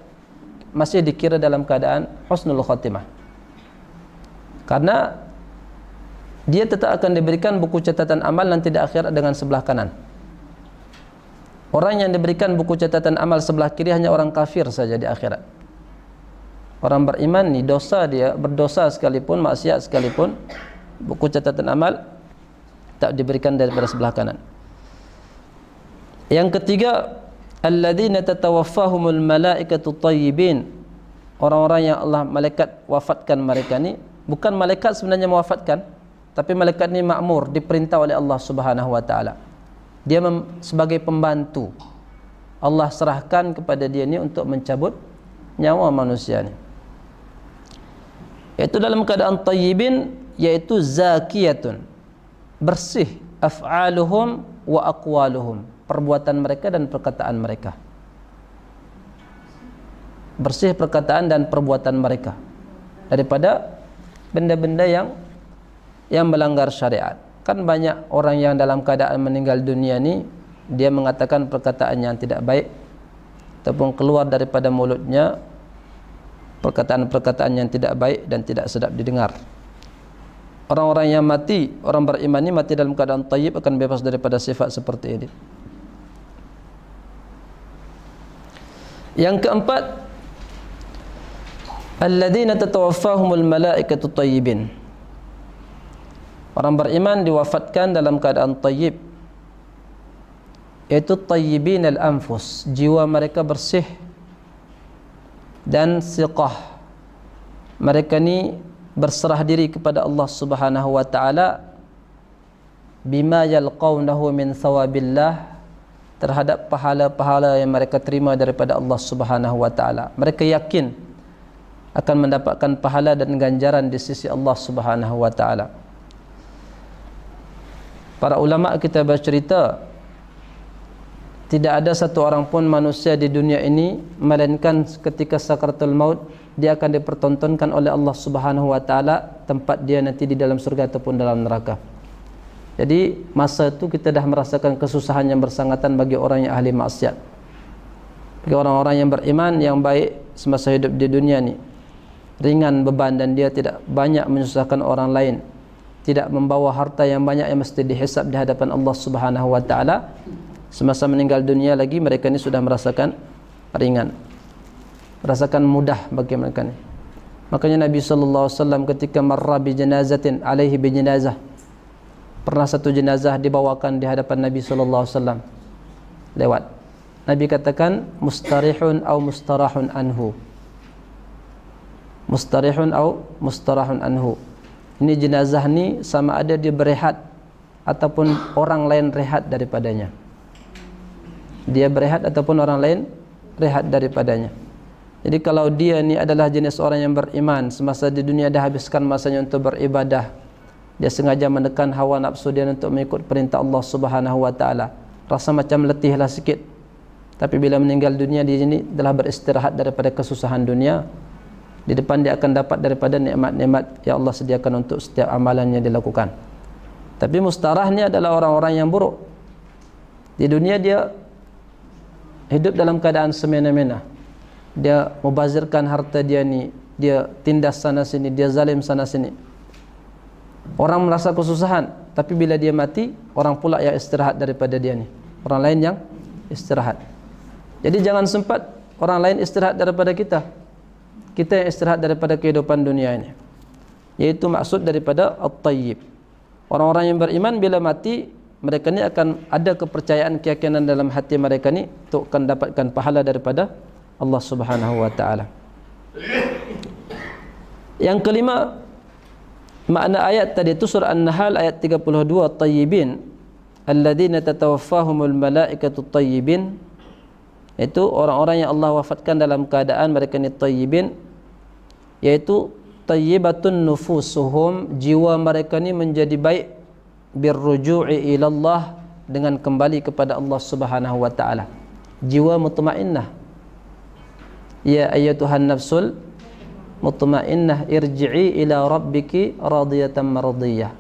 masih dikira dalam keadaan husnul khatimah. Karena dia tetap akan diberikan buku catatan amal nanti di akhirat dengan sebelah kanan. Orang yang diberikan buku catatan amal sebelah kiri hanya orang kafir saja di akhirat. Orang beriman ni dosa dia berdosa sekalipun maksiat sekalipun buku catatan amal tak diberikan daripada sebelah kanan. Yang ketiga alladzina tatawaffahumul malaikatu tayyibin. Orang-orang yang Allah malaikat wafatkan mereka ni bukan malaikat sebenarnya mewafatkan tapi malaikat ni makmur diperintah oleh Allah Subhanahu wa taala. Dia sebagai pembantu Allah serahkan kepada dia ni untuk mencabut nyawa manusia ni. Itu dalam keadaan tayyibin yaitu zakiyatun bersih af'aluhum wa aqwaluhum perbuatan mereka dan perkataan mereka bersih perkataan dan perbuatan mereka daripada benda-benda yang yang melanggar syariat kan banyak orang yang dalam keadaan meninggal dunia ni dia mengatakan perkataan yang tidak baik ataupun keluar daripada mulutnya perkataan-perkataan yang tidak baik dan tidak sedap didengar orang-orang yang mati orang beriman ini mati dalam keadaan tayyib akan bebas daripada sifat seperti ini Yang keempat Alladzina tatawaffahumul malaikatu tayyibin Orang beriman diwafatkan dalam keadaan tayyib Iaitu tayyibin al-anfus Jiwa mereka bersih Dan siqah Mereka ni berserah diri kepada Allah subhanahu wa ta'ala Bima yalqawnahu min thawabillah terhadap pahala-pahala yang mereka terima daripada Allah Subhanahu wa taala. Mereka yakin akan mendapatkan pahala dan ganjaran di sisi Allah Subhanahu wa taala. Para ulama kita bercerita tidak ada satu orang pun manusia di dunia ini melainkan ketika sakaratul maut dia akan dipertontonkan oleh Allah Subhanahu wa taala tempat dia nanti di dalam surga ataupun dalam neraka. Jadi masa itu kita dah merasakan kesusahan yang bersangatan bagi orang yang ahli maksiat. Bagi orang-orang yang beriman yang baik semasa hidup di dunia ni ringan beban dan dia tidak banyak menyusahkan orang lain. Tidak membawa harta yang banyak yang mesti dihisap di hadapan Allah Subhanahu wa taala. Semasa meninggal dunia lagi mereka ni sudah merasakan ringan. Merasakan mudah bagi mereka ni. Makanya Nabi sallallahu alaihi wasallam ketika marra bi janazatin alaihi bi janazah pernah satu jenazah dibawakan di hadapan Nabi saw. lewat Nabi katakan mustarihun au mustarahun anhu mustarihun au mustarahun anhu ini jenazah ni sama ada dia berehat ataupun orang lain rehat daripadanya dia berehat ataupun orang lain rehat daripadanya jadi kalau dia ni adalah jenis orang yang beriman semasa di dunia dah habiskan masanya untuk beribadah dia sengaja menekan hawa nafsu dia untuk mengikut perintah Allah Subhanahu wa taala rasa macam letihlah sikit tapi bila meninggal dunia di sini, telah beristirahat daripada kesusahan dunia di depan dia akan dapat daripada nikmat-nikmat yang Allah sediakan untuk setiap amalannya dilakukan tapi mustarah ni adalah orang-orang yang buruk di dunia dia hidup dalam keadaan semena-mena dia membazirkan harta dia ni dia tindas sana sini dia zalim sana sini orang merasa kesusahan tapi bila dia mati orang pula yang istirahat daripada dia ni orang lain yang istirahat jadi jangan sempat orang lain istirahat daripada kita kita yang istirahat daripada kehidupan dunia ini yaitu maksud daripada at-tayyib orang-orang yang beriman bila mati mereka ni akan ada kepercayaan keyakinan dalam hati mereka ni untuk akan dapatkan pahala daripada Allah Subhanahu wa taala yang kelima Makna ayat tadi itu surah An-Nahl ayat 32 tayyibin alladzina tatawaffahumul malaikatu tayyibin itu orang-orang yang Allah wafatkan dalam keadaan mereka ni tayyibin yaitu tayyibatun nufusuhum jiwa mereka ni menjadi baik birruju'i ilallah dengan kembali kepada Allah Subhanahu wa taala jiwa mutmainnah ya ayatuhan nafsul mutmainnah irji'i ila rabbiki radiyatan mardiyah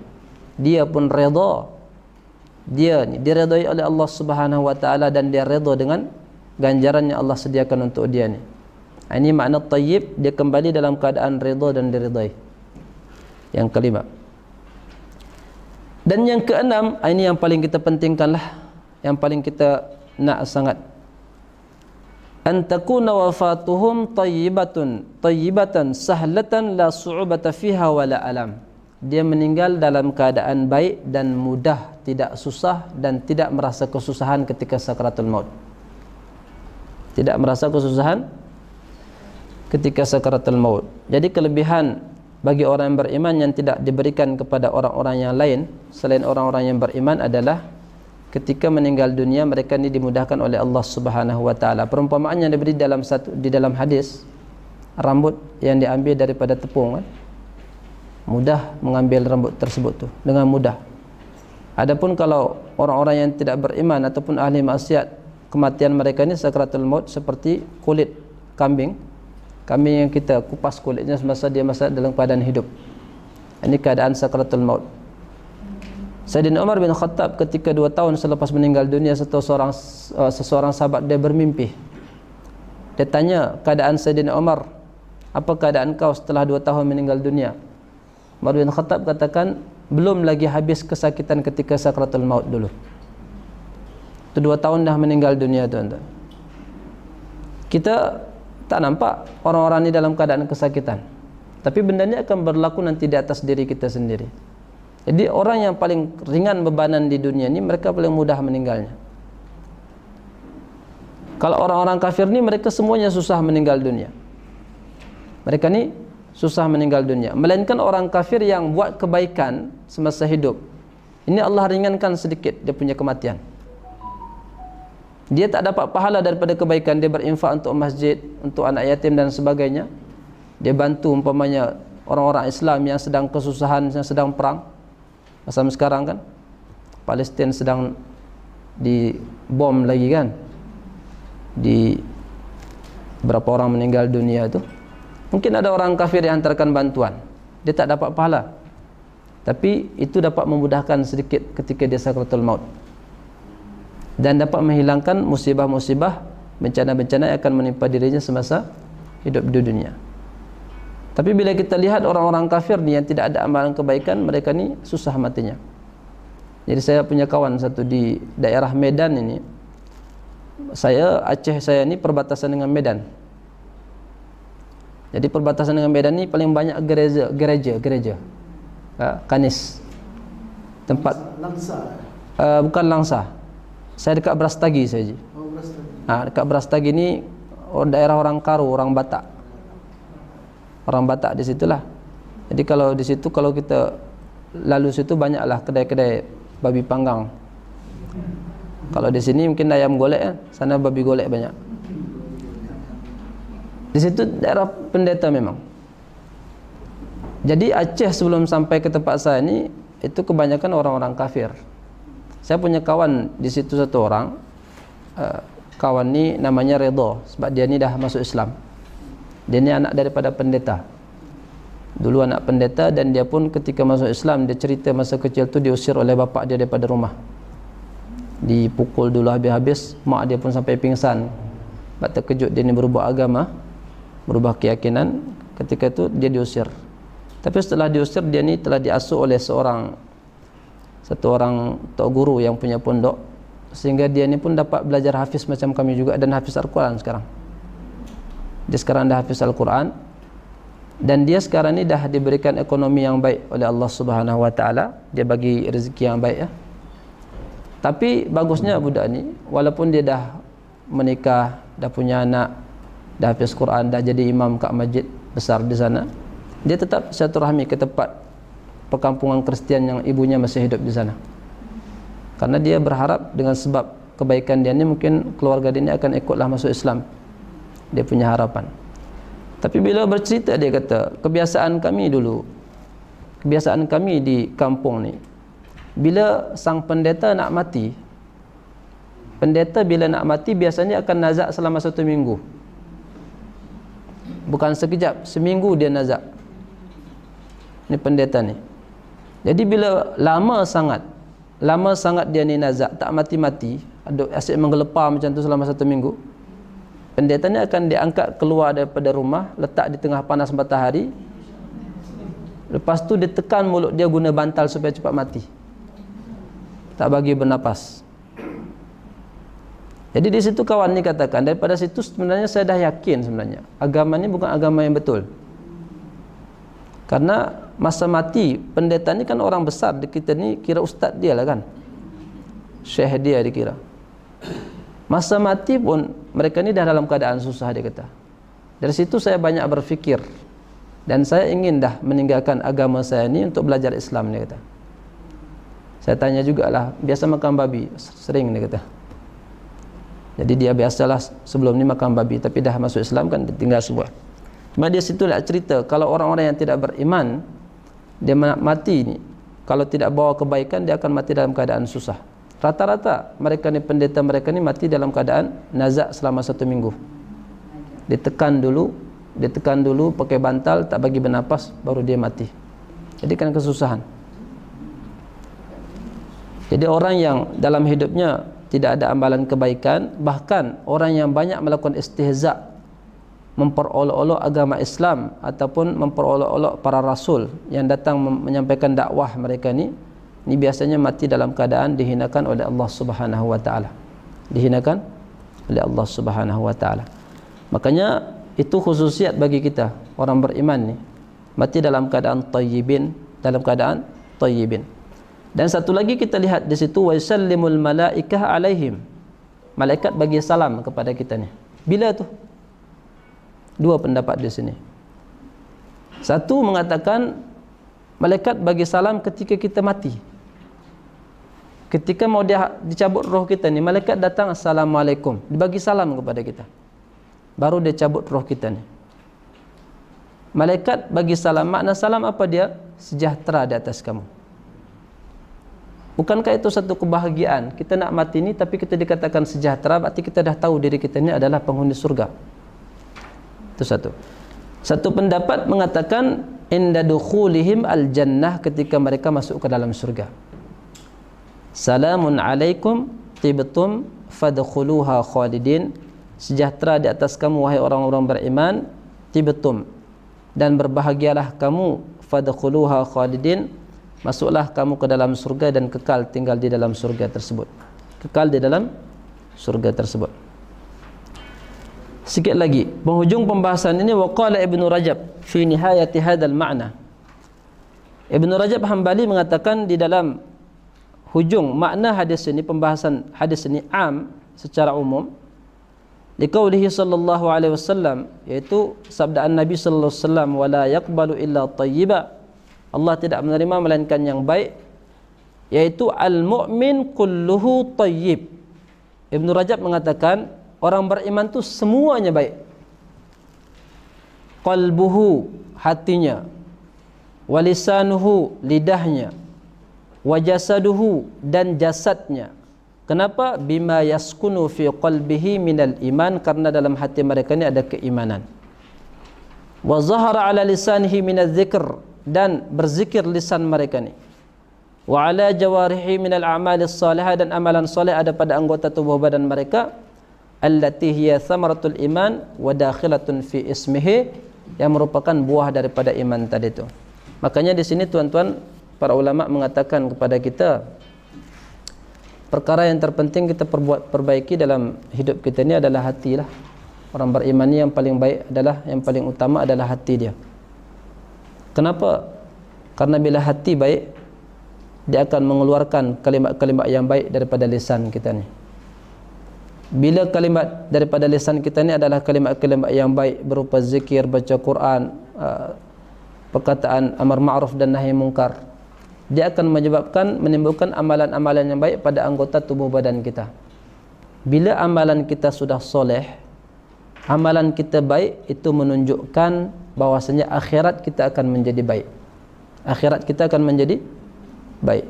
dia pun redha dia ni diredai oleh Allah Subhanahu wa taala dan dia redha dengan ganjaran yang Allah sediakan untuk dia ni ha, ini makna tayyib dia kembali dalam keadaan redha dan diredai yang kelima dan yang keenam ha, ini yang paling kita pentingkanlah yang paling kita nak sangat an takuna wafatuhum tayyibatun tayyibatan sahlatan la su'ubata fiha wala alam dia meninggal dalam keadaan baik dan mudah tidak susah dan tidak merasa kesusahan ketika sakaratul maut tidak merasa kesusahan ketika sakaratul maut jadi kelebihan bagi orang yang beriman yang tidak diberikan kepada orang-orang yang lain selain orang-orang yang beriman adalah ketika meninggal dunia mereka ini dimudahkan oleh Allah Subhanahu wa taala. Perumpamaan yang diberi dalam satu di dalam hadis rambut yang diambil daripada tepung kan? mudah mengambil rambut tersebut tu dengan mudah. Adapun kalau orang-orang yang tidak beriman ataupun ahli maksiat kematian mereka ini sakratul maut seperti kulit kambing kambing yang kita kupas kulitnya semasa dia masa dalam keadaan hidup. Ini keadaan sakratul maut. Sayyidina Umar bin Khattab ketika dua tahun selepas meninggal dunia satu seorang uh, seseorang sahabat dia bermimpi. Dia tanya keadaan Sayyidina Umar, apa keadaan kau setelah dua tahun meninggal dunia? Umar bin Khattab katakan, belum lagi habis kesakitan ketika sakratul maut dulu. Itu dua tahun dah meninggal dunia tuan-tuan. Kita tak nampak orang-orang ini dalam keadaan kesakitan. Tapi benda ini akan berlaku nanti di atas diri kita sendiri. Jadi orang yang paling ringan bebanan di dunia ini mereka paling mudah meninggalnya. Kalau orang-orang kafir ini mereka semuanya susah meninggal dunia. Mereka ini susah meninggal dunia. Melainkan orang kafir yang buat kebaikan semasa hidup. Ini Allah ringankan sedikit dia punya kematian. Dia tak dapat pahala daripada kebaikan dia berinfak untuk masjid, untuk anak yatim dan sebagainya. Dia bantu umpamanya orang-orang Islam yang sedang kesusahan, yang sedang perang. Masam sekarang kan Palestin sedang dibom lagi kan di berapa orang meninggal dunia itu, mungkin ada orang kafir yang hantarkan bantuan dia tak dapat pahala tapi itu dapat memudahkan sedikit ketika dia sakratul maut dan dapat menghilangkan musibah-musibah bencana-bencana yang akan menimpa dirinya semasa hidup di dunia tapi bila kita lihat orang-orang kafir ni yang tidak ada amalan kebaikan, mereka ni susah matinya. Jadi saya punya kawan satu di daerah Medan ini. Saya Aceh saya ni perbatasan dengan Medan. Jadi perbatasan dengan Medan ni paling banyak gereja gereja gereja. Ha, kanis. Tempat Langsa. Uh, bukan Langsa. Saya dekat Brastagi saja. Oh, Brastagi. Ha, dekat Brastagi ni daerah orang Karu orang Batak orang Batak di situ lah. Jadi kalau di situ kalau kita lalu situ banyaklah kedai-kedai babi panggang. Kalau di sini mungkin ayam golek ya, sana babi golek banyak. Di situ daerah pendeta memang. Jadi Aceh sebelum sampai ke tempat saya ini itu kebanyakan orang-orang kafir. Saya punya kawan di situ satu orang. Uh, kawan ni namanya Redo sebab dia ni dah masuk Islam. Dia ni anak daripada pendeta Dulu anak pendeta dan dia pun ketika masuk Islam Dia cerita masa kecil tu diusir oleh bapa dia daripada rumah Dipukul dulu habis-habis Mak dia pun sampai pingsan Sebab terkejut dia ni berubah agama Berubah keyakinan Ketika tu dia diusir Tapi setelah diusir dia ni telah diasuh oleh seorang Satu orang tok guru yang punya pondok Sehingga dia ni pun dapat belajar hafiz macam kami juga Dan hafiz Al-Quran sekarang dia sekarang dah hafiz Al-Quran dan dia sekarang ni dah diberikan ekonomi yang baik oleh Allah Subhanahu wa dia bagi rezeki yang baik ya tapi bagusnya budak ni walaupun dia dah menikah dah punya anak dah hafiz Quran dah jadi imam kat masjid besar di sana dia tetap satu rahmi ke tempat perkampungan Kristian yang ibunya masih hidup di sana karena dia berharap dengan sebab kebaikan dia ni mungkin keluarga dia ni akan ikutlah masuk Islam dia punya harapan tapi bila bercerita dia kata kebiasaan kami dulu kebiasaan kami di kampung ni bila sang pendeta nak mati pendeta bila nak mati biasanya akan nazak selama satu minggu bukan sekejap seminggu dia nazak ni pendeta ni jadi bila lama sangat lama sangat dia ni nazak tak mati-mati aduk asyik menggelepar macam tu selama satu minggu pendeta ini akan diangkat keluar daripada rumah letak di tengah panas matahari lepas tu ditekan mulut dia guna bantal supaya cepat mati tak bagi bernafas jadi di situ kawan ni katakan daripada situ sebenarnya saya dah yakin sebenarnya agama ni bukan agama yang betul karena masa mati pendeta ni kan orang besar kita ni kira ustaz dia lah kan syekh dia dikira masa mati pun mereka ni dah dalam keadaan susah dia kata dari situ saya banyak berfikir dan saya ingin dah meninggalkan agama saya ni untuk belajar Islam dia kata saya tanya jugalah biasa makan babi sering dia kata jadi dia biasalah sebelum ni makan babi tapi dah masuk Islam kan tinggal sebuah cuma dia situ nak cerita kalau orang-orang yang tidak beriman dia mati ni kalau tidak bawa kebaikan dia akan mati dalam keadaan susah rata-rata mereka ni pendeta mereka ni mati dalam keadaan nazak selama satu minggu ditekan dulu ditekan dulu pakai bantal tak bagi bernafas baru dia mati jadi kan kesusahan jadi orang yang dalam hidupnya tidak ada amalan kebaikan bahkan orang yang banyak melakukan istihza memperolok-olok agama Islam ataupun memperolok-olok para rasul yang datang menyampaikan dakwah mereka ni ini biasanya mati dalam keadaan dihinakan oleh Allah Subhanahu wa taala. Dihinakan oleh Allah Subhanahu wa taala. Makanya itu khususiat bagi kita orang beriman ni mati dalam keadaan tayyibin dalam keadaan tayyibin. Dan satu lagi kita lihat di situ wa sallimul malaikah alaihim. Malaikat bagi salam kepada kita ni. Bila tu? Dua pendapat di sini. Satu mengatakan malaikat bagi salam ketika kita mati Ketika mau dia dicabut roh kita ni, malaikat datang assalamualaikum, dia bagi salam kepada kita. Baru dia cabut roh kita ni. Malaikat bagi salam, makna salam apa dia? Sejahtera di atas kamu. Bukankah itu satu kebahagiaan? Kita nak mati ni tapi kita dikatakan sejahtera, berarti kita dah tahu diri kita ni adalah penghuni surga. Itu satu. Satu pendapat mengatakan inda dukhulihim al-jannah ketika mereka masuk ke dalam surga. Salamun alaikum tibtum fadkhuluha khalidin. Sejahtera di atas kamu wahai orang-orang beriman tibtum dan berbahagialah kamu fadkhuluha khalidin. Masuklah kamu ke dalam surga dan kekal tinggal di dalam surga tersebut. Kekal di dalam surga tersebut. Sikit lagi, penghujung pembahasan ini waqala Ibnu Rajab fi nihayati hadzal ma'na. Ibnu Rajab Hambali mengatakan di dalam hujung makna hadis ini pembahasan hadis ini am secara umum liqaulihi sallallahu alaihi wasallam yaitu sabdaan nabi sallallahu alaihi wasallam wala yaqbalu illa tayyiba Allah tidak menerima melainkan yang baik yaitu al mu'min kulluhu tayyib Ibnu Rajab mengatakan orang beriman itu semuanya baik qalbuhu hatinya walisanuhu lidahnya wa jasaduhu dan jasadnya kenapa bima yaskunu fi qalbihi minal iman karena dalam hati mereka ini ada keimanan wa zahara ala lisanihi minal zikr dan berzikir lisan mereka ini wa ala jawarihi minal amali saliha dan amalan salih ada pada anggota tubuh badan mereka allati hiya thamaratul iman wa dakhilatun fi ismihi yang merupakan buah daripada iman tadi itu makanya di sini tuan-tuan para ulama mengatakan kepada kita perkara yang terpenting kita perbuat perbaiki dalam hidup kita ini adalah hati lah Orang beriman ni yang paling baik adalah yang paling utama adalah hati dia. Kenapa? Karena bila hati baik dia akan mengeluarkan kalimat-kalimat yang baik daripada lisan kita ni. Bila kalimat daripada lisan kita ni adalah kalimat-kalimat yang baik berupa zikir, baca Quran, uh, perkataan amar ma'ruf dan nahi mungkar, dia akan menyebabkan menimbulkan amalan-amalan yang baik pada anggota tubuh badan kita. Bila amalan kita sudah soleh, amalan kita baik itu menunjukkan bahwasanya akhirat kita akan menjadi baik. Akhirat kita akan menjadi baik.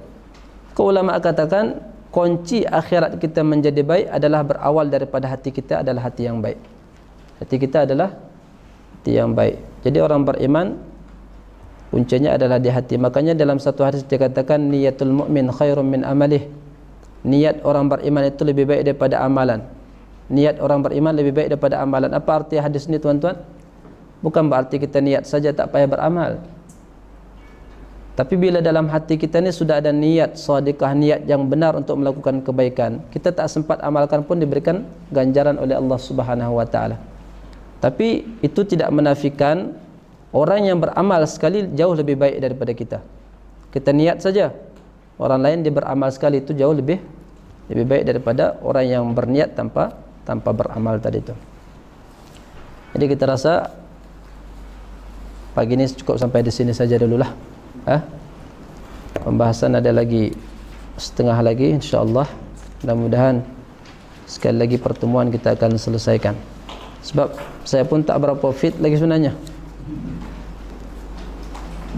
Keulama katakan kunci akhirat kita menjadi baik adalah berawal daripada hati kita adalah hati yang baik. Hati kita adalah hati yang baik. Jadi orang beriman puncanya adalah di hati makanya dalam satu hadis dikatakan niatul mukmin khairum min amalih niat orang beriman itu lebih baik daripada amalan niat orang beriman lebih baik daripada amalan apa arti hadis ini tuan-tuan bukan berarti kita niat saja tak payah beramal tapi bila dalam hati kita ni sudah ada niat sadiqah niat yang benar untuk melakukan kebaikan kita tak sempat amalkan pun diberikan ganjaran oleh Allah Subhanahu tapi itu tidak menafikan Orang yang beramal sekali jauh lebih baik daripada kita. Kita niat saja. Orang lain dia beramal sekali itu jauh lebih lebih baik daripada orang yang berniat tanpa tanpa beramal tadi itu. Jadi kita rasa pagi ini cukup sampai di sini saja dulu lah. Eh? Ha? Pembahasan ada lagi setengah lagi insyaAllah. Mudah-mudahan sekali lagi pertemuan kita akan selesaikan. Sebab saya pun tak berapa fit lagi sebenarnya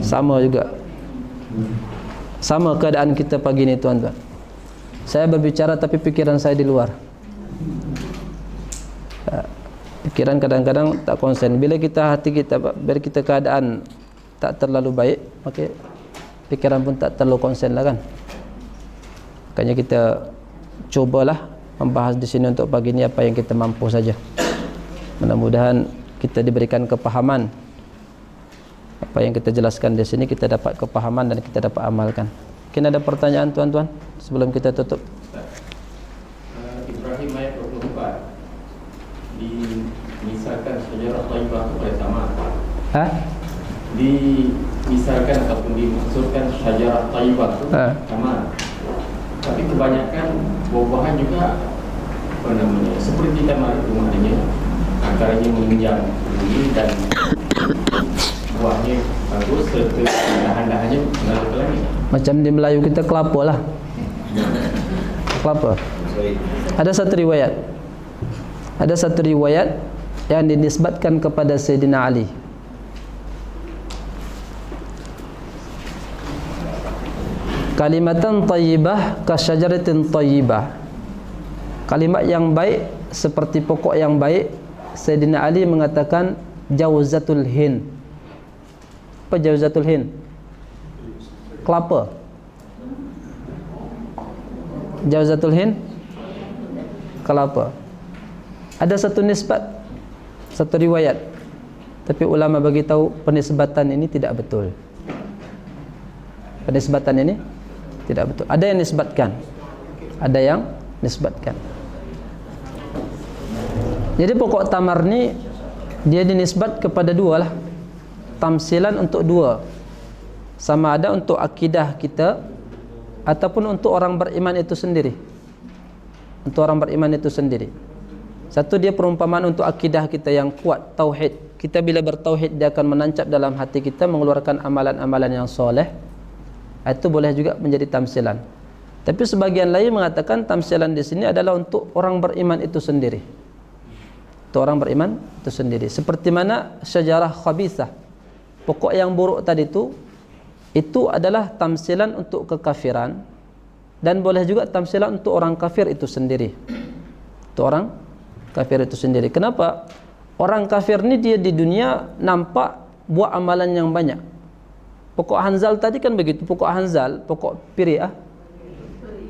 sama juga sama keadaan kita pagi ni tuan-tuan saya berbicara tapi pikiran saya di luar eh, pikiran kadang-kadang tak konsen bila kita hati kita biar kita keadaan tak terlalu baik okay, pikiran pun tak terlalu konsen lah kan makanya kita cubalah membahas di sini untuk pagi ini apa yang kita mampu saja mudah-mudahan kita diberikan kepahaman apa yang kita jelaskan di sini kita dapat kepahaman dan kita dapat amalkan. Mungkin ada pertanyaan tuan-tuan sebelum kita tutup. Eh, Ibrahim ayat 24 Misalkan sejarah Taibah kepada Samad. Ha? Misalkan ataupun dimaksudkan sejarah Taibah itu ha? Tapi kebanyakan buah-buahan juga apa namanya, seperti tamar rumahnya antaranya meminjam ini dan buahnya bagus serta dahan-dahannya mengalir Macam di Melayu kita kelapa lah. Kelapa. Ada satu riwayat. Ada satu riwayat yang dinisbatkan kepada Sayyidina Ali. Kalimatan tayyibah ka syajaratin tayyibah. Kalimat yang baik seperti pokok yang baik, Sayyidina Ali mengatakan jawzatul hind apa jauzatul hin kelapa jauzatul hin kelapa ada satu nisbat satu riwayat tapi ulama bagi tahu penisbatan ini tidak betul penisbatan ini tidak betul ada yang nisbatkan ada yang nisbatkan jadi pokok tamar ni dia dinisbat kepada dua lah tamsilan untuk dua sama ada untuk akidah kita ataupun untuk orang beriman itu sendiri untuk orang beriman itu sendiri satu dia perumpamaan untuk akidah kita yang kuat tauhid kita bila bertauhid dia akan menancap dalam hati kita mengeluarkan amalan-amalan yang soleh ah, itu boleh juga menjadi tamsilan tapi sebagian lain mengatakan tamsilan di sini adalah untuk orang beriman itu sendiri untuk orang beriman itu sendiri seperti mana sejarah khabisah pokok yang buruk tadi tu itu adalah tamsilan untuk kekafiran dan boleh juga tamsilan untuk orang kafir itu sendiri untuk orang kafir itu sendiri kenapa orang kafir ni dia di dunia nampak buat amalan yang banyak pokok hanzal tadi kan begitu pokok hanzal pokok pria ah,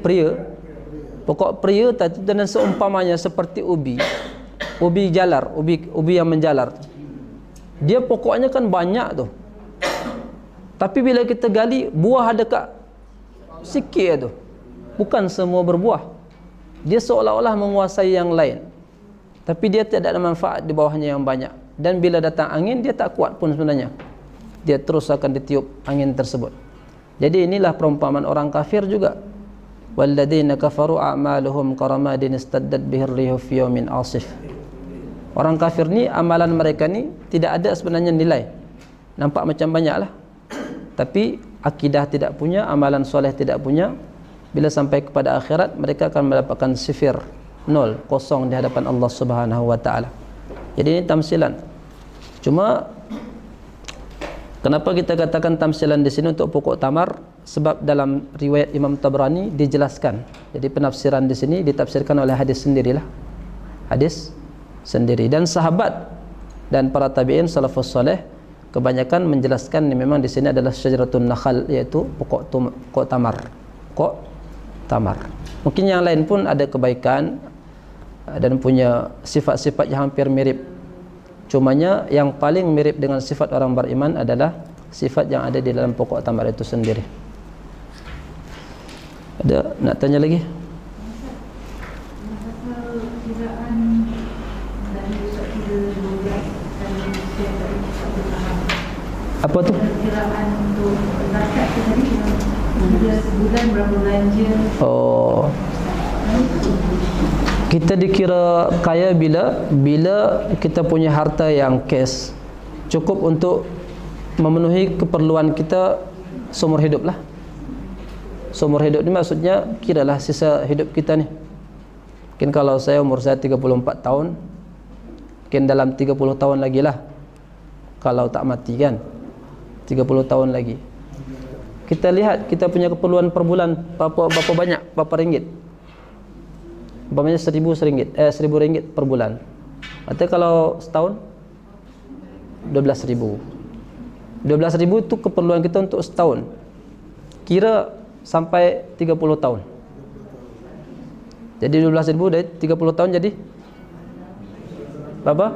pria pokok pria tadi dan seumpamanya seperti ubi ubi jalar ubi ubi yang menjalar dia pokoknya kan banyak tu tapi bila kita gali buah ada kat sikit tu bukan semua berbuah dia seolah-olah menguasai yang lain tapi dia tidak ada manfaat di bawahnya yang banyak dan bila datang angin dia tak kuat pun sebenarnya dia terus akan ditiup angin tersebut jadi inilah perumpamaan orang kafir juga walladzina kafaru a'maluhum karamadin istaddat bihir rihu fi yawmin asif Orang kafir ni amalan mereka ni tidak ada sebenarnya nilai. Nampak macam banyaklah. Tapi akidah tidak punya, amalan soleh tidak punya. Bila sampai kepada akhirat mereka akan mendapatkan sifir nol kosong di hadapan Allah Subhanahu wa taala. Jadi ini tamsilan. Cuma kenapa kita katakan tamsilan di sini untuk pokok tamar? Sebab dalam riwayat Imam Tabrani dijelaskan. Jadi penafsiran di sini ditafsirkan oleh hadis sendirilah. Hadis sendiri dan sahabat dan para tabi'in salafus saleh kebanyakan menjelaskan memang di sini adalah syajaratun nakhal iaitu pokok tum, pokok tamar pokok tamar mungkin yang lain pun ada kebaikan eh, dan punya sifat-sifat yang hampir mirip cumanya yang paling mirip dengan sifat orang beriman adalah sifat yang ada di dalam pokok tamar itu sendiri ada nak tanya lagi? apa tu? Oh. Kita dikira kaya bila bila kita punya harta yang cash cukup untuk memenuhi keperluan kita seumur hidup lah. Seumur hidup ni maksudnya kira lah sisa hidup kita ni. Mungkin kalau saya umur saya 34 tahun Mungkin dalam 30 tahun lagi lah Kalau tak mati kan 30 tahun lagi kita lihat kita punya keperluan per bulan berapa, berapa banyak berapa ringgit berapa seribu seringgit eh seribu ringgit per bulan Kata kalau setahun ribu. 12,000 ribu itu keperluan kita untuk setahun Kira sampai 30 tahun Jadi ribu dari 30 tahun jadi Berapa?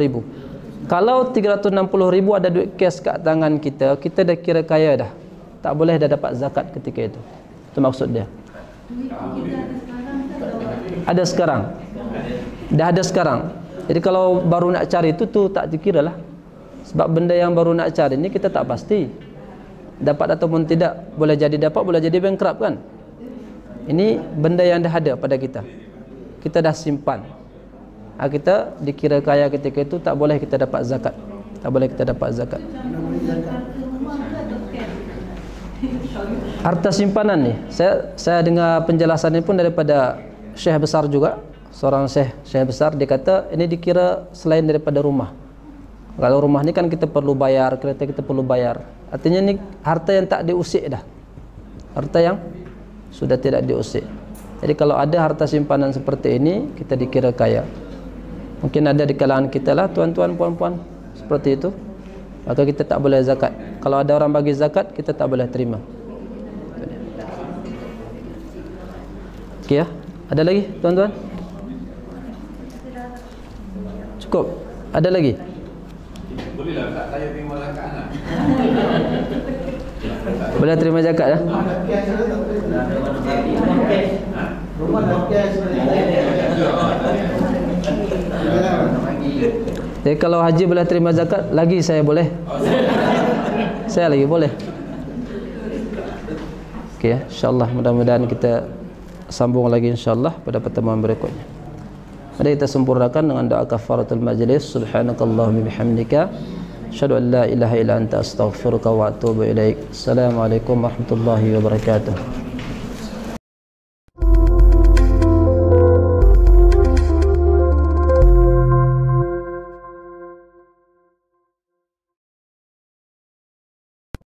ribu kalau 360 ribu ada duit cash kat tangan kita kita dah kira kaya dah tak boleh dah dapat zakat ketika itu itu maksud dia ada sekarang dah ada sekarang jadi kalau baru nak cari itu tu tak dikira lah sebab benda yang baru nak cari ni kita tak pasti dapat ataupun tidak boleh jadi dapat boleh jadi bankrupt kan ini benda yang dah ada pada kita kita dah simpan Ah, kita dikira kaya ketika itu tak boleh kita dapat zakat tak boleh kita dapat zakat harta simpanan ni saya saya dengar penjelasan ini pun daripada syekh besar juga seorang syekh syekh besar dia kata ini dikira selain daripada rumah kalau rumah ni kan kita perlu bayar kereta kita perlu bayar artinya ni harta yang tak diusik dah harta yang sudah tidak diusik jadi kalau ada harta simpanan seperti ini kita dikira kaya mungkin ada di kalangan kita lah tuan-tuan puan-puan seperti itu atau kita tak boleh zakat kalau ada orang bagi zakat kita tak boleh terima okey ya ada lagi tuan-tuan cukup ada lagi boleh tak saya terima zakat boleh terima zakat ya? Rumah jadi kalau haji boleh terima zakat lagi saya boleh. Oh, saya lagi boleh. Okey, ya. insyaallah mudah-mudahan kita sambung lagi insyaallah pada pertemuan berikutnya. Mari kita sempurnakan dengan doa kafaratul majlis. Subhanakallahumma bihamdika asyhadu an la ilaha illa anta astaghfiruka wa atubu ilaik. Assalamualaikum warahmatullahi wabarakatuh.